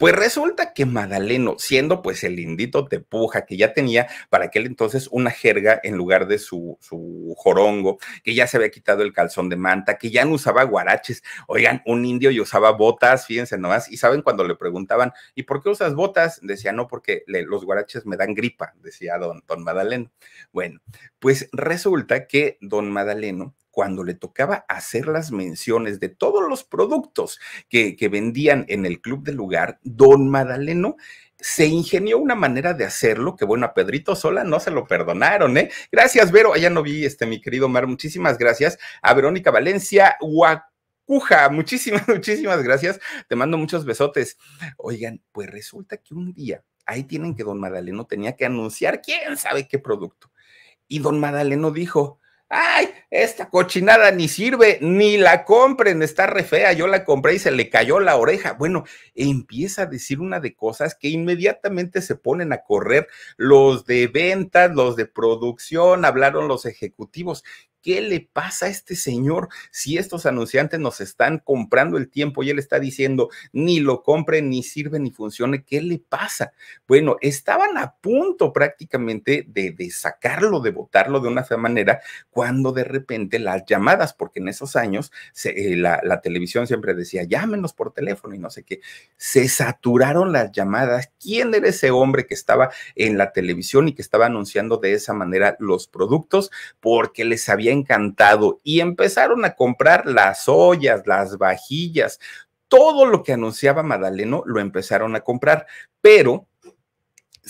Pues resulta que Madaleno, siendo pues el lindito tepuja que ya tenía para aquel entonces una jerga en lugar de su, su jorongo, que ya se había quitado el calzón de manta, que ya no usaba guaraches, oigan, un indio y usaba botas, fíjense nomás, y saben cuando le preguntaban, ¿y por qué usas botas? Decía, no, porque los guaraches me dan gripa, decía don, don Madaleno. Bueno, pues resulta que don Madaleno cuando le tocaba hacer las menciones de todos los productos que, vendían en el club del lugar, don Madaleno se ingenió una manera de hacerlo que, bueno, a Pedrito Sola no se lo perdonaron, ¿eh? Gracias, Vero. Allá no vi, este, mi querido Mar, muchísimas gracias. A Verónica Valencia, Guacuja, muchísimas, muchísimas gracias. Te mando muchos besotes. Oigan, pues resulta que un día, ahí tienen que don Madaleno tenía que anunciar quién sabe qué producto. Y don Madaleno dijo, ay, esta cochinada ni sirve, ni la compren, está re fea, yo la compré y se le cayó la oreja. Bueno, empieza a decir una de cosas que inmediatamente se ponen a correr los de ventas, los de producción, hablaron los ejecutivos. ¿Qué le pasa a este señor si estos anunciantes nos están comprando el tiempo y él está diciendo ni lo compren, ni sirve, ni funcione? ¿Qué le pasa? Bueno, estaban a punto prácticamente de, sacarlo, de votarlo de una manera, cuando de repente las llamadas, porque en esos años eh, la, la televisión siempre decía llámenos por teléfono y no sé qué, se saturaron las llamadas. ¿Quién era ese hombre que estaba en la televisión y que estaba anunciando de esa manera los productos? Porque les había encantado y empezaron a comprar las ollas, las vajillas, todo lo que anunciaba Madaleno lo empezaron a comprar, pero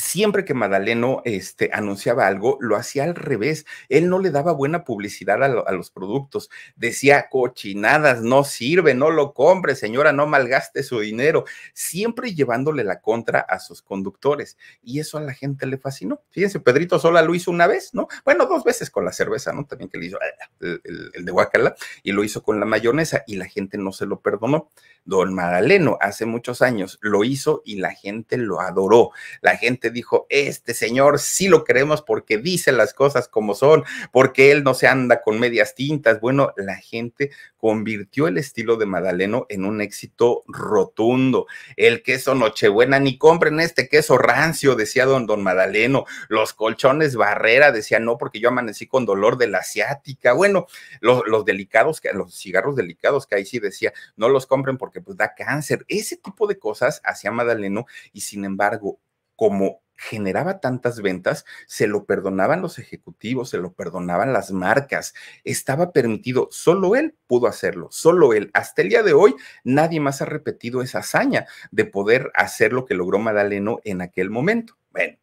siempre que Madaleno este, anunciaba algo, lo hacía al revés. Él no le daba buena publicidad a, los productos. Decía, cochinadas, no sirve, no lo compre, señora, no malgaste su dinero. Siempre llevándole la contra a sus conductores. Y eso a la gente le fascinó. Fíjense, Pedrito Sola lo hizo una vez, ¿no? Bueno, dos veces con la cerveza, ¿no? También que le hizo eh, el, el de Guacala y lo hizo con la mayonesa y la gente no se lo perdonó. Don Madaleno hace muchos años lo hizo y la gente lo adoró. La gente dijo, este señor sí lo queremos porque dice las cosas como son, porque él no se anda con medias tintas. Bueno, la gente convirtió el estilo de Madaleno en un éxito rotundo. El queso Nochebuena, ni compren este queso rancio, decía don, don Madaleno. Los colchones Barrera, decía no, porque yo amanecí con dolor de la asiática. Bueno, los, los delicados, los cigarros delicados que ahí sí decía, no los compren porque pues da cáncer. Ese tipo de cosas hacía Madaleno y sin embargo como generaba tantas ventas, se lo perdonaban los ejecutivos, se lo perdonaban las marcas, estaba permitido, solo él pudo hacerlo, solo él. Hasta el día de hoy, nadie más ha repetido esa hazaña de poder hacer lo que logró Madaleno en aquel momento. Bueno,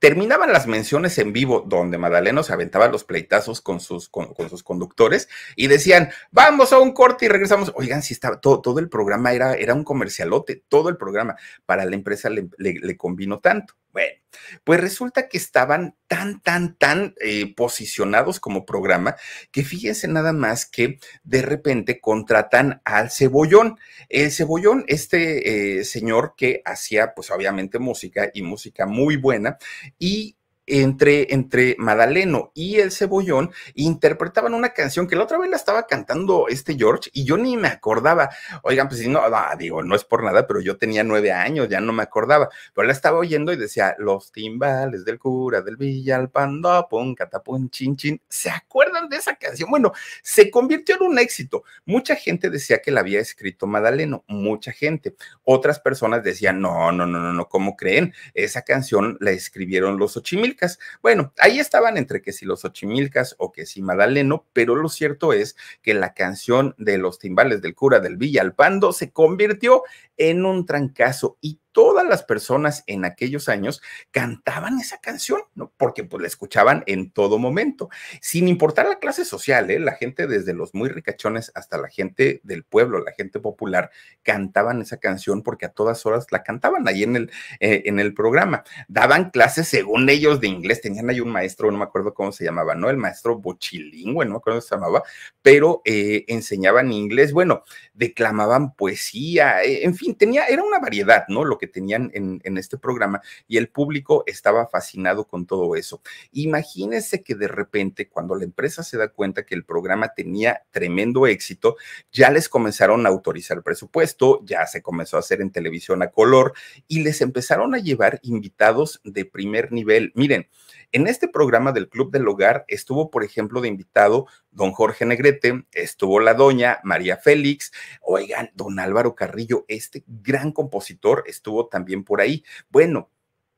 terminaban las menciones en vivo donde Madalena se aventaba los pleitazos con sus, con, sus conductores y decían, vamos a un corte y regresamos. Oigan, si estaba todo, todo el programa era, era un comercialote, todo el programa. Para la empresa le, le, le convino tanto. Bueno, pues resulta que estaban tan, tan, tan eh, posicionados como programa que fíjense nada más que de repente contratan al cebollón. El cebollón, este eh, señor que hacía pues obviamente música y música muy buena y entre, Madaleno y el Cebollón interpretaban una canción que la otra vez la estaba cantando este George y yo ni me acordaba. Oigan, pues si no, ah, digo, no es por nada, pero yo tenía nueve años, ya no me acordaba, pero la estaba oyendo y decía, los timbales del cura del Villalpando, al catapun, chin, chin. ¿Se acuerdan de esa canción? Bueno, se convirtió en un éxito. Mucha gente decía que la había escrito Madaleno, mucha gente. Otras personas decían, no, no, no, no, no, ¿cómo creen? Esa canción la escribieron los Ochimil bueno, ahí estaban entre que si los ochimilcas o que si Madaleno, pero lo cierto es que la canción de los timbales del cura del Villalpando se convirtió en un trancazo y todas las personas en aquellos años cantaban esa canción, ¿no? porque pues la escuchaban en todo momento, sin importar la clase social, ¿eh? la gente desde los muy ricachones hasta la gente del pueblo, la gente popular, cantaban esa canción porque a todas horas la cantaban ahí en el, eh, en el programa. Daban clases según ellos de inglés, tenían ahí un maestro, no me acuerdo cómo se llamaba, ¿no? El maestro bochilingüe, no me acuerdo cómo se llamaba, pero eh, enseñaban inglés, bueno, declamaban poesía, en fin, tenía, era una variedad, ¿no? Lo que tenían en, este programa y el público estaba fascinado con todo eso. Imagínense que de repente, cuando la empresa se da cuenta que el programa tenía tremendo éxito, ya les comenzaron a autorizar presupuesto, ya se comenzó a hacer en televisión a color y les empezaron a llevar invitados de primer nivel. Miren, en este programa del Club del Hogar estuvo, por ejemplo, de invitado don Jorge Negrete, estuvo la doña María Félix, oigan, don Álvaro Carrillo, este gran compositor estuvo también por ahí. Bueno,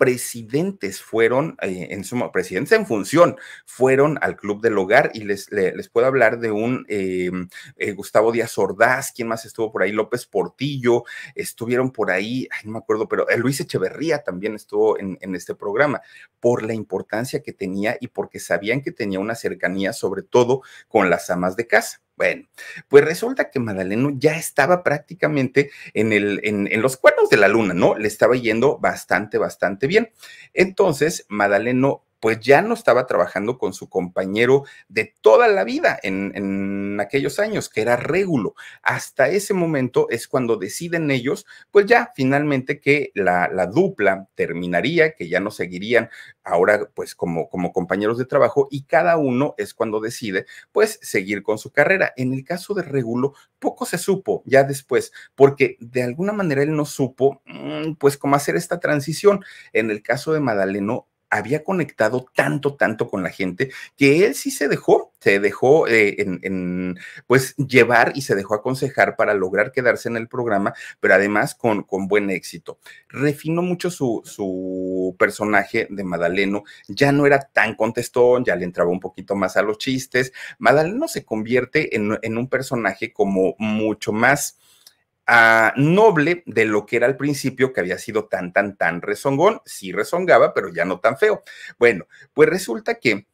presidentes fueron, eh, en suma, presidentes en función, fueron al Club del Hogar y les, les, puedo hablar de un eh, eh, Gustavo Díaz Ordaz, ¿quién más estuvo por ahí? López Portillo, estuvieron por ahí, no me acuerdo, pero Luis Echeverría también estuvo en, este programa, por la importancia que tenía y porque sabían que tenía una cercanía sobre todo con las amas de casa. Bueno, pues resulta que Madaleno ya estaba prácticamente en, el, en, en, los cuernos de la luna, ¿no? Le estaba yendo bastante, bastante bien. Entonces, Madaleno pues ya no estaba trabajando con su compañero de toda la vida en, aquellos años, que era Régulo. Hasta ese momento es cuando deciden ellos, pues ya finalmente que la, la dupla terminaría, que ya no seguirían ahora pues como, como compañeros de trabajo y cada uno es cuando decide pues seguir con su carrera. En el caso de Regulo, poco se supo ya después, porque de alguna manera él no supo mm, pues cómo hacer esta transición. En el caso de Madaleno, había conectado tanto, tanto con la gente que él sí se dejó, se dejó eh, pues llevar y se dejó aconsejar para lograr quedarse en el programa, pero además con, con buen éxito. Refinó mucho su, su personaje de Madaleno, ya no era tan contestón, ya le entraba un poquito más a los chistes. Madaleno se convierte en, en un personaje como mucho más noble de lo que era al principio, que había sido tan, tan, tan rezongón. Sí rezongaba, pero ya no tan feo. Bueno, pues resulta que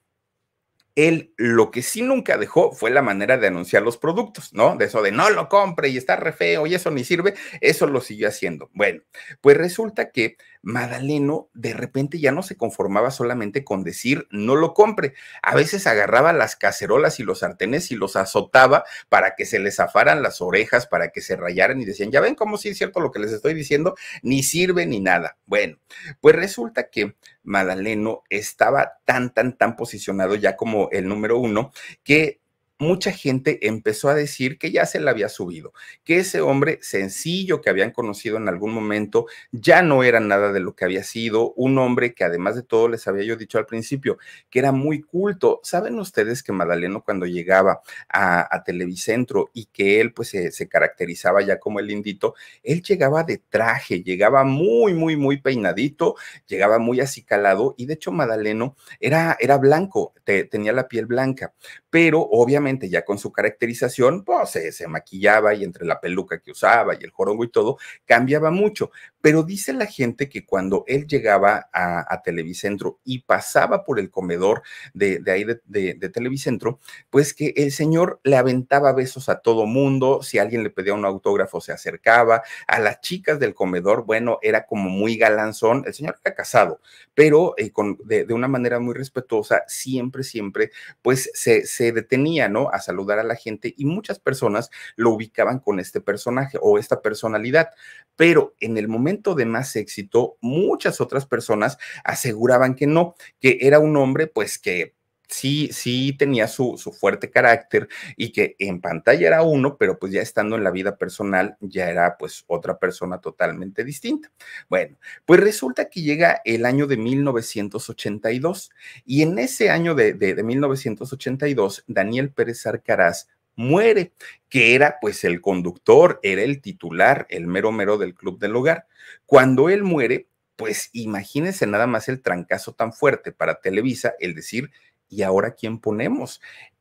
él lo que sí nunca dejó fue la manera de anunciar los productos, ¿no? De eso de no lo compre y está re feo y eso ni sirve, eso lo siguió haciendo. Bueno, pues resulta que Madaleno de repente ya no se conformaba solamente con decir no lo compre. A veces agarraba las cacerolas y los sartenes y los azotaba para que se les zafaran las orejas, para que se rayaran y decían, ya ven cómo sí es cierto lo que les estoy diciendo, ni sirve ni nada. Bueno, pues resulta que Madaleno estaba tan, tan, tan posicionado ya como el número uno que mucha gente empezó a decir que ya se le había subido, que ese hombre sencillo que habían conocido en algún momento ya no era nada de lo que había sido, un hombre que además de todo les había yo dicho al principio, que era muy culto. ¿Saben ustedes que Madaleno cuando llegaba a, Televicentro y que él pues se, caracterizaba ya como el lindito él llegaba de traje, llegaba muy, muy, muy peinadito, llegaba muy acicalado y de hecho Madaleno era, era blanco, tenía la piel blanca, pero obviamente ya con su caracterización, pues se, maquillaba y entre la peluca que usaba y el jorongo y todo, cambiaba mucho. Pero dice la gente que cuando él llegaba a, Televicentro y pasaba por el comedor de, ahí de, Televicentro, pues que el señor le aventaba besos a todo mundo, si alguien le pedía un autógrafo se acercaba, a las chicas del comedor, bueno, era como muy galanzón, el señor era casado, pero eh, con, de, una manera muy respetuosa, siempre, siempre, pues se, se detenía, ¿no? a saludar a la gente y muchas personas lo ubicaban con este personaje o esta personalidad. Pero en el momento de más éxito, muchas otras personas aseguraban que no, que era un hombre pues que sí, sí tenía su, fuerte carácter y que en pantalla era uno, pero pues ya estando en la vida personal ya era pues otra persona totalmente distinta. Bueno, pues resulta que llega el año de 1982 y en ese año de, de 1982 Daniel Pérez Arcaraz muere, que era pues el conductor, era el titular, el mero mero del Club del Hogar. Cuando él muere, pues imagínense nada más el trancazo tan fuerte para Televisa, el decir, ¿y ahora quién ponemos?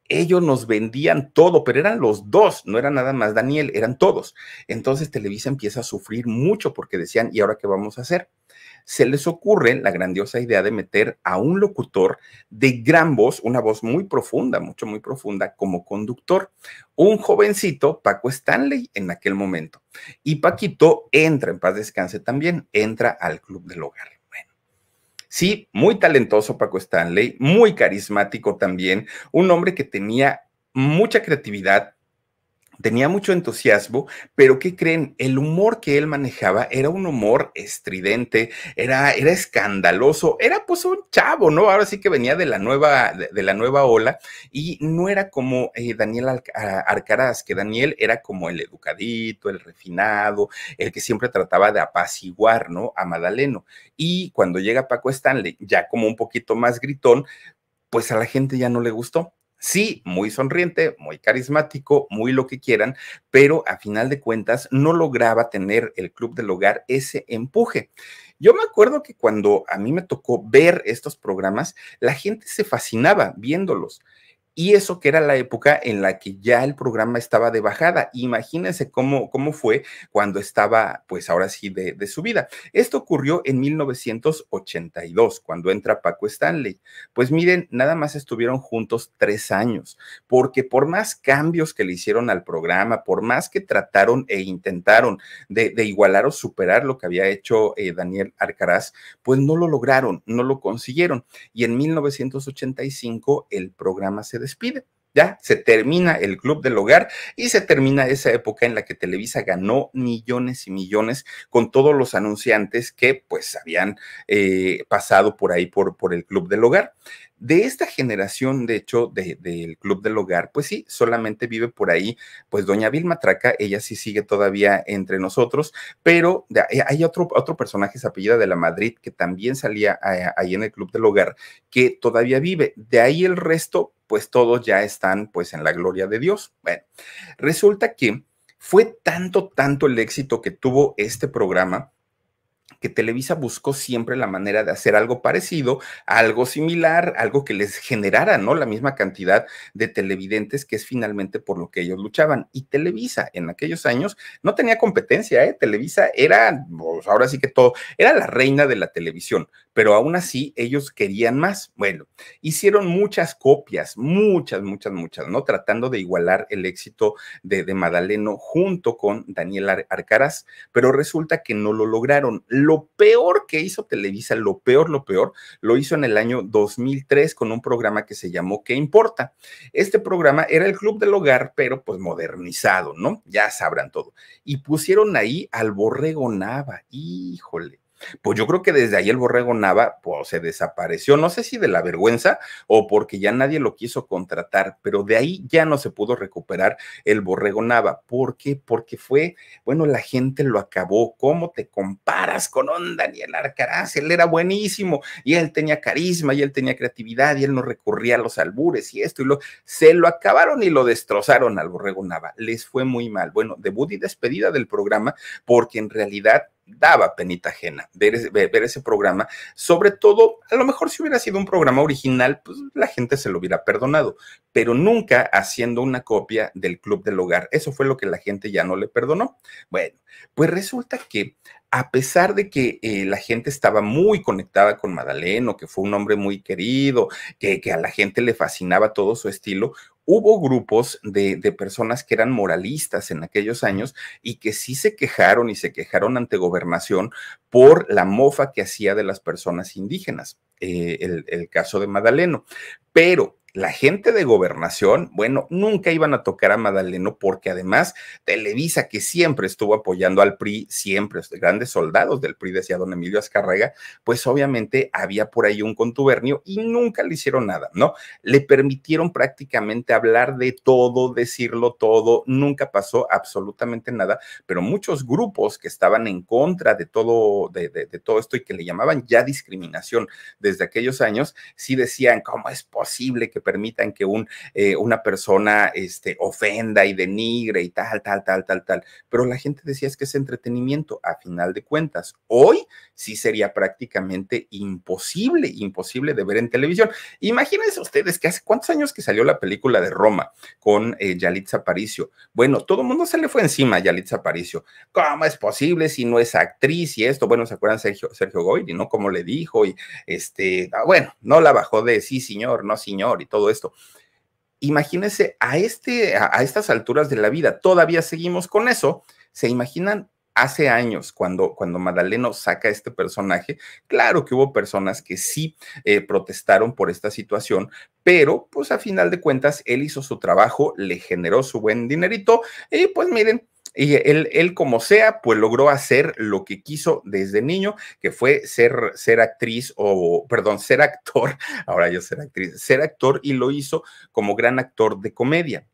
Ellos nos vendían todo, pero eran los dos, no era nada más Daniel, eran todos. Entonces Televisa empieza a sufrir mucho porque decían, ¿y ahora qué vamos a hacer? se les ocurre la grandiosa idea de meter a un locutor de gran voz, una voz muy profunda, mucho, muy profunda, como conductor. Un jovencito, Paco Stanley, en aquel momento. Y Paquito entra, en paz descanse también, entra al Club del Hogar. Sí, muy talentoso Paco Stanley, muy carismático también, un hombre que tenía mucha creatividad, tenía mucho entusiasmo, pero ¿qué creen? El humor que él manejaba era un humor estridente, era, era escandaloso, era pues un chavo, ¿no? Ahora sí que venía de la nueva, de, la nueva ola y no era como eh, Daniel Arcaraz, que Daniel era como el educadito, el refinado, el que siempre trataba de apaciguar, ¿no? A Madaleno. Y cuando llega Paco Stanley, ya como un poquito más gritón, pues a la gente ya no le gustó Sí, muy sonriente, muy carismático, muy lo que quieran, pero a final de cuentas no lograba tener el club del hogar ese empuje. Yo me acuerdo que cuando a mí me tocó ver estos programas, la gente se fascinaba viéndolos. Y eso que era la época en la que ya el programa estaba de bajada. Imagínense cómo, cómo fue cuando estaba, pues ahora sí, de, de subida. Esto ocurrió en 1982, cuando entra Paco Stanley. Pues miren, nada más estuvieron juntos tres años, porque por más cambios que le hicieron al programa, por más que trataron e intentaron de, igualar o superar lo que había hecho eh, Daniel Arcaraz, pues no lo lograron, no lo consiguieron. Y en 1985 el programa se despide. Ya se termina el Club del Hogar y se termina esa época en la que Televisa ganó millones y millones con todos los anunciantes que pues habían eh, pasado por ahí por, por el Club del Hogar. De esta generación, de hecho, del Club del Hogar, pues sí, solamente vive por ahí, pues doña Vilma Traca, ella sí sigue todavía entre nosotros, pero eh, hay otro, otro personaje, se apellida de la Madrid, que también salía eh, ahí en el Club del Hogar, que todavía vive. De ahí el resto, pues todos ya están pues en la gloria de Dios. Bueno, resulta que fue tanto, tanto el éxito que tuvo este programa que Televisa buscó siempre la manera de hacer algo parecido, algo similar, algo que les generara, ¿no? La misma cantidad de televidentes que es finalmente por lo que ellos luchaban. Y Televisa en aquellos años no tenía competencia, ¿eh? Televisa era, pues, ahora sí que todo, era la reina de la televisión, pero aún así ellos querían más. Bueno, hicieron muchas copias, muchas, muchas, muchas, ¿no? Tratando de igualar el éxito de, de Madaleno junto con Daniel Arcaraz, pero resulta que no lo lograron lo peor que hizo Televisa, lo peor, lo peor, lo hizo en el año 2003 con un programa que se llamó ¿Qué importa? Este programa era el Club del Hogar, pero pues modernizado, ¿no? Ya sabrán todo. Y pusieron ahí al borrego Nava, híjole. Pues yo creo que desde ahí el borrego Nava pues, se desapareció, no sé si de la vergüenza o porque ya nadie lo quiso contratar, pero de ahí ya no se pudo recuperar el borrego Nava. ¿Por qué? Porque fue, bueno, la gente lo acabó. ¿Cómo te comparas con un Daniel Arcaraz? Él era buenísimo y él tenía carisma y él tenía creatividad y él no recurría a los albures y esto y lo. Se lo acabaron y lo destrozaron al borrego Nava. Les fue muy mal. Bueno, debut y despedida del programa porque en realidad daba penita ajena ver ese, programa, sobre todo, a lo mejor si hubiera sido un programa original, pues la gente se lo hubiera perdonado, pero nunca haciendo una copia del Club del Hogar. Eso fue lo que la gente ya no le perdonó. Bueno, pues resulta que a pesar de que eh, la gente estaba muy conectada con Madaleno, que fue un hombre muy querido, que, que a la gente le fascinaba todo su estilo, hubo grupos de, personas que eran moralistas en aquellos años y que sí se quejaron y se quejaron ante gobernación por la mofa que hacía de las personas indígenas, eh, el, el caso de Madaleno. Pero la gente de gobernación, bueno, nunca iban a tocar a Madaleno porque además Televisa, que siempre estuvo apoyando al PRI, siempre, este, grandes soldados del PRI, decía don Emilio Azcarrega, pues obviamente había por ahí un contubernio y nunca le hicieron nada, ¿no? Le permitieron prácticamente hablar de todo, decirlo todo, nunca pasó absolutamente nada, pero muchos grupos que estaban en contra de todo, de, de todo esto y que le llamaban ya discriminación desde aquellos años, sí decían, ¿cómo es posible que permitan que un, eh, una persona este, ofenda y denigre y tal, tal, tal, tal, tal. Pero la gente decía es que es entretenimiento, a final de cuentas. Hoy sí sería prácticamente imposible, imposible de ver en televisión. Imagínense ustedes que hace cuántos años que salió la película de Roma con eh, Yalitza Aparicio. Bueno, todo el mundo se le fue encima a Yalitza Aparicio. ¿Cómo es posible si no es actriz y esto? Bueno, ¿se acuerdan Sergio, Sergio Goyri, no? Como le dijo y este, ah, bueno, no la bajó de sí, señor, no, señor, todo esto. Imagínense, a, este, a, estas alturas de la vida todavía seguimos con eso. ¿Se imaginan hace años, cuando, cuando Madaleno saca este personaje, claro que hubo personas que sí eh, protestaron por esta situación, pero pues a final de cuentas él hizo su trabajo, le generó su buen dinerito y pues miren, y él, como sea, pues logró hacer lo que quiso desde niño, que fue ser, ser actriz o, perdón, ser actor, ahora yo ser actriz, ser actor y lo hizo como gran actor de comedia.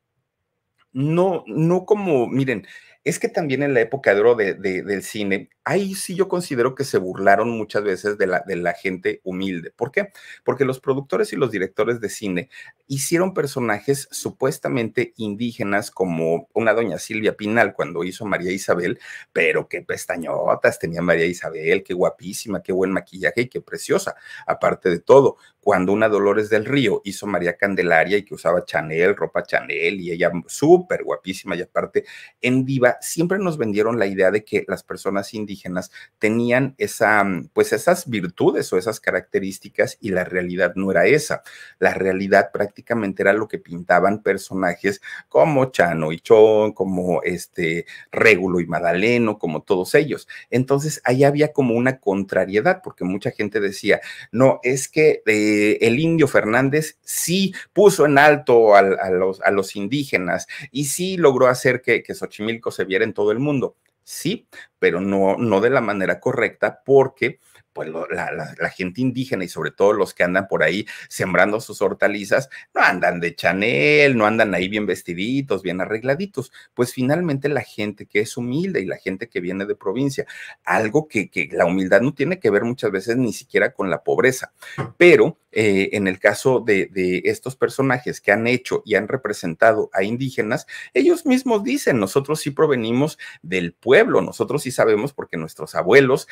No, no como, miren, es que también en la época de oro del cine, ahí sí yo considero que se burlaron muchas veces de la, de la gente humilde. ¿Por qué? Porque los productores y los directores de cine hicieron personajes supuestamente indígenas como una doña Silvia Pinal cuando hizo María Isabel, pero qué pestañotas tenía María Isabel, qué guapísima, qué buen maquillaje y qué preciosa. Aparte de todo, cuando una Dolores del Río hizo María Candelaria y que usaba Chanel, ropa Chanel y ella súper guapísima y aparte en diva siempre nos vendieron la idea de que las personas indígenas tenían esa, mm, pues esas virtudes o esas características y la realidad no era esa. La realidad prácticamente era lo que pintaban personajes como Chano y Chon, como este Régulo y Madaleno, como todos ellos. Entonces, ahí había como una contrariedad, porque mucha gente decía, no, es que eh, el indio Fernández sí puso en alto a, los, a los indígenas y sí logró hacer que, que Xochimilco se viera en todo el mundo. Sí, pero no, no de la manera correcta porque pues la, gente indígena y sobre todo los que andan por ahí sembrando sus hortalizas, no andan de Chanel, no andan ahí bien vestiditos, bien arregladitos. Pues finalmente la gente que es humilde y la gente que viene de provincia, algo que, la humildad no tiene que ver muchas veces ni siquiera con la pobreza, pero eh, en el caso de, de estos personajes que han hecho y han representado a indígenas, ellos mismos dicen, nosotros sí provenimos del pueblo, nosotros sí sabemos porque nuestros abuelos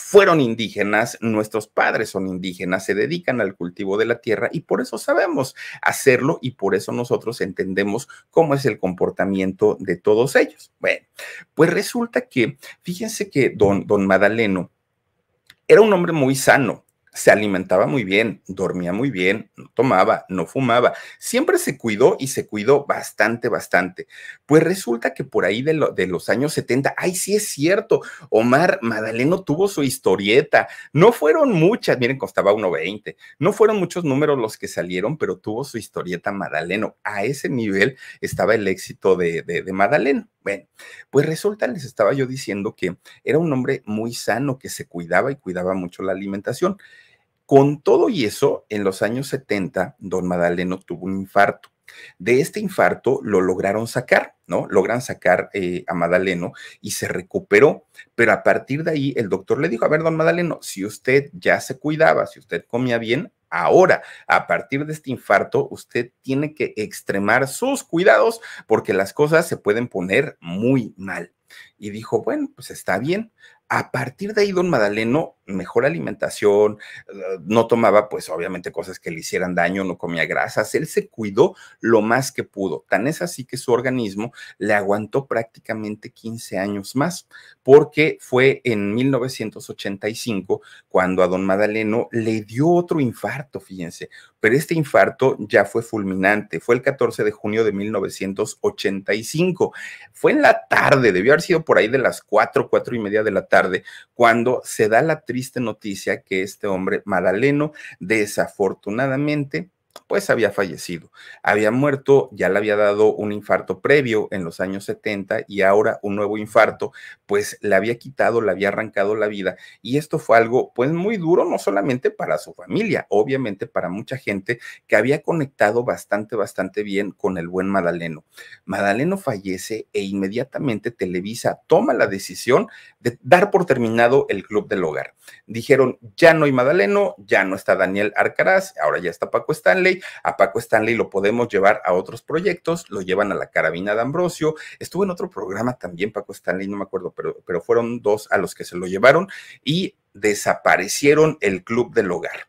fueron indígenas, nuestros padres son indígenas, se dedican al cultivo de la tierra y por eso sabemos hacerlo y por eso nosotros entendemos cómo es el comportamiento de todos ellos. Bueno, pues resulta que, fíjense que don, don Madaleno era un hombre muy sano, se alimentaba muy bien, dormía muy bien, no tomaba, no fumaba, siempre se cuidó y se cuidó bastante, bastante. Pues resulta que por ahí de, los años 70, ay, sí es cierto, Omar Madaleno tuvo su historieta, no fueron muchas, miren, costaba 1.20, no fueron muchos números los que salieron, pero tuvo su historieta Madaleno, a ese nivel estaba el éxito de, de Madaleno. Bueno, pues resulta, les estaba yo diciendo que era un hombre muy sano, que se cuidaba y cuidaba mucho la alimentación. Con todo y eso, en los años 70, don Madaleno tuvo un infarto. De este infarto lo lograron sacar, ¿no? Logran sacar eh, a Madaleno y se recuperó, pero a partir de ahí el doctor le dijo, a ver, don Madaleno, si usted ya se cuidaba, si usted comía bien, ahora, a partir de este infarto, usted tiene que extremar sus cuidados porque las cosas se pueden poner muy mal. Y dijo, bueno, pues está bien. A partir de ahí, don Madaleno mejor alimentación, eh, no tomaba pues obviamente cosas que le hicieran daño, no comía grasas, él se cuidó lo más que pudo, tan es así que su organismo le aguantó prácticamente 15 años más, porque fue en 1985 cuando a don Madaleno le dio otro infarto, fíjense, pero este infarto ya fue fulminante, fue el 14 de junio de 1985, fue en la tarde, debió haber sido por ahí de las 4, 4 y media de la tarde, cuando se da la triste noticia que este hombre, Madaleno, desafortunadamente pues había fallecido. Había muerto, ya le había dado un infarto previo en los años 70 y ahora un nuevo infarto, pues le había quitado, le había arrancado la vida. Y esto fue algo pues muy duro, no solamente para su familia, obviamente para mucha gente que había conectado bastante, bastante bien con el buen Madaleno. Madaleno fallece e inmediatamente Televisa toma la decisión de dar por terminado el Club del Hogar. Dijeron, ya no hay Madaleno, ya no está Daniel Arcaraz, ahora ya está Paco Stanley a Paco Stanley lo podemos llevar a otros proyectos, lo llevan a la carabina de Ambrosio. Estuvo en otro programa también, Paco Stanley, no me acuerdo, pero, pero fueron dos a los que se lo llevaron y desaparecieron el club del hogar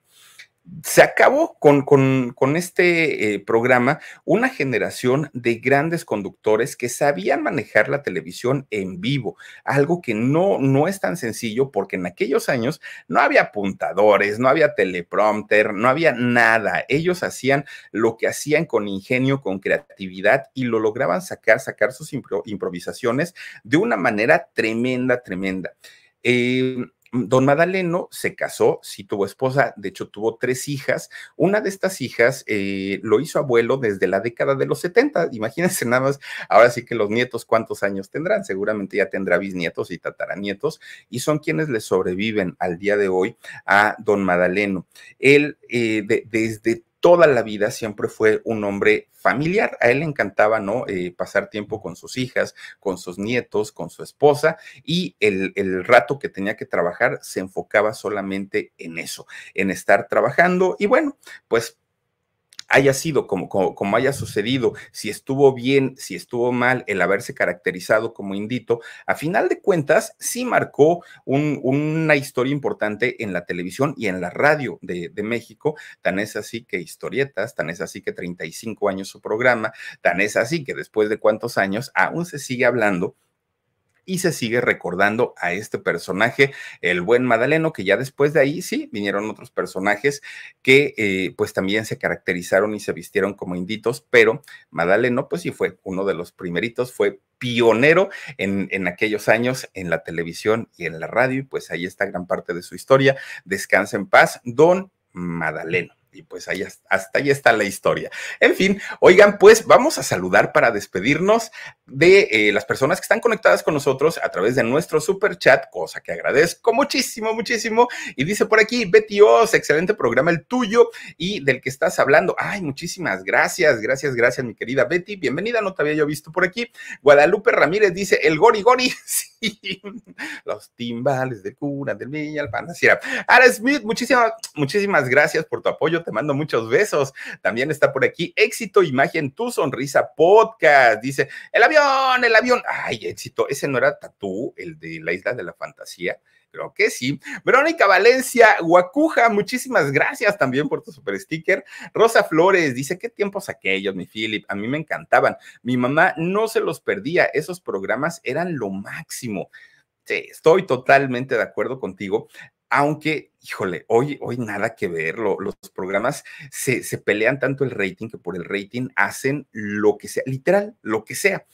se acabó con, con, este eh, programa una generación de grandes conductores que sabían manejar la televisión en vivo, algo que no, no es tan sencillo porque en aquellos años no había apuntadores, no había teleprompter, no había nada. Ellos hacían lo que hacían con ingenio, con creatividad y lo lograban sacar, sacar sus improvisaciones de una manera tremenda, tremenda. Eh, Don Madaleno se casó, sí tuvo esposa, de hecho tuvo tres hijas. Una de estas hijas eh, lo hizo abuelo desde la década de los 70. Imagínense nada más, ahora sí que los nietos cuántos años tendrán, seguramente ya tendrá bisnietos y tataranietos, y son quienes le sobreviven al día de hoy a don Madaleno. Él eh, desde toda la vida siempre fue un hombre familiar. A él le encantaba, ¿no? Eh, pasar tiempo con sus hijas, con sus nietos, con su esposa y el, el, rato que tenía que trabajar se enfocaba solamente en eso, en estar trabajando. Y bueno, pues haya sido, como, como, haya sucedido, si estuvo bien, si estuvo mal el haberse caracterizado como indito, a final de cuentas sí marcó un, una historia importante en la televisión y en la radio de, de, México, tan es así que historietas, tan es así que 35 años su programa, tan es así que después de cuántos años aún se sigue hablando y se sigue recordando a este personaje, el buen Madaleno, que ya después de ahí sí vinieron otros personajes que eh, pues también se caracterizaron y se vistieron como inditos, pero Madaleno pues sí fue uno de los primeritos, fue pionero en, en, aquellos años en la televisión y en la radio, y pues ahí está gran parte de su historia. Descansa en paz, don Madaleno y pues ahí hasta, ahí está la historia. En fin, oigan, pues vamos a saludar para despedirnos de eh, las personas que están conectadas con nosotros a través de nuestro super chat, cosa que agradezco muchísimo, muchísimo. Y dice por aquí, Betty Oz, excelente programa el tuyo y del que estás hablando. Ay, muchísimas gracias, gracias, gracias, mi querida Betty. Bienvenida, no te había yo visto por aquí. Guadalupe Ramírez dice, el gori gori. Sí. Los timbales de cura, del niño, el Ara Smith, muchísimas, muchísimas gracias por tu apoyo te mando muchos besos. También está por aquí Éxito Imagen Tu Sonrisa Podcast. Dice, el avión, el avión. Ay, éxito. Ese no era Tatú, el de la isla de la fantasía. Creo que sí. Verónica Valencia, Guacuja, muchísimas gracias también por tu super sticker. Rosa Flores dice, ¿qué tiempos aquellos, mi Philip? A mí me encantaban. Mi mamá no se los perdía. Esos programas eran lo máximo. Sí, estoy totalmente de acuerdo contigo aunque, híjole, hoy, hoy nada que ver, los programas se, se, pelean tanto el rating que por el rating hacen lo que sea, literal, lo que sea.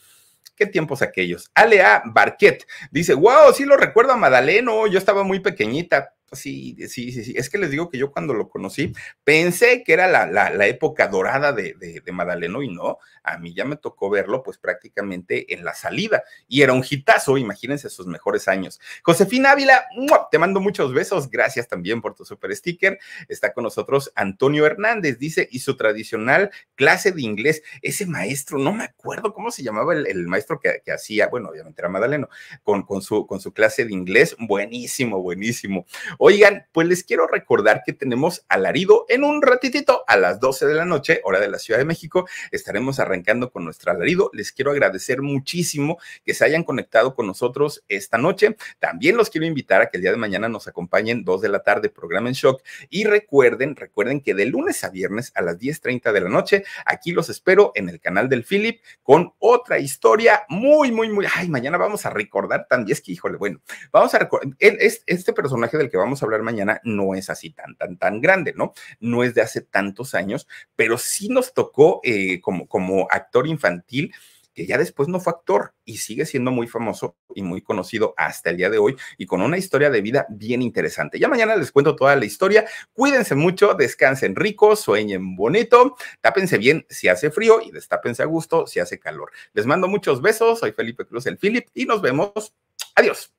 ¿Qué tiempos aquellos? Alea Barquet dice, wow, sí lo recuerdo a Madaleno, yo estaba muy pequeñita. Sí, sí, sí, Es que les digo que yo cuando lo conocí pensé que era la, época dorada de, Madaleno y no, a mí ya me tocó verlo pues prácticamente en la salida y era un hitazo, imagínense sus mejores años. Josefina Ávila, te mando muchos besos, gracias también por tu super sticker. Está con nosotros Antonio Hernández, dice, y su tradicional clase de inglés, ese maestro, no me acuerdo cómo se llamaba el, maestro que, hacía, bueno, obviamente era Madaleno, con, con, su, con su clase de inglés, buenísimo, buenísimo. Oigan, pues les quiero recordar que tenemos alarido en un ratitito a las 12 de la noche, hora de la Ciudad de México. Estaremos arrancando con nuestro alarido. Les quiero agradecer muchísimo que se hayan conectado con nosotros esta noche. También los quiero invitar a que el día de mañana nos acompañen 2 de la tarde, programa en shock. Y recuerden, recuerden que de lunes a viernes a las 10.30 de la noche, aquí los espero en el canal del Philip con otra historia muy, muy, muy... Ay, mañana vamos a recordar también, es que híjole, bueno, vamos a recordar, e-, este personaje del que vamos vamos a hablar mañana no es así tan, tan, tan grande, ¿no? No es de hace tantos años, pero sí nos tocó eh, como, como actor infantil que ya después no fue actor y sigue siendo muy famoso y muy conocido hasta el día de hoy y con una historia de vida bien interesante. Ya mañana les cuento toda la historia. Cuídense mucho, descansen ricos, sueñen bonito, tápense bien si hace frío y destápense a gusto si hace calor. Les mando muchos besos. Soy Felipe Cruz el Philip y nos vemos. Adiós.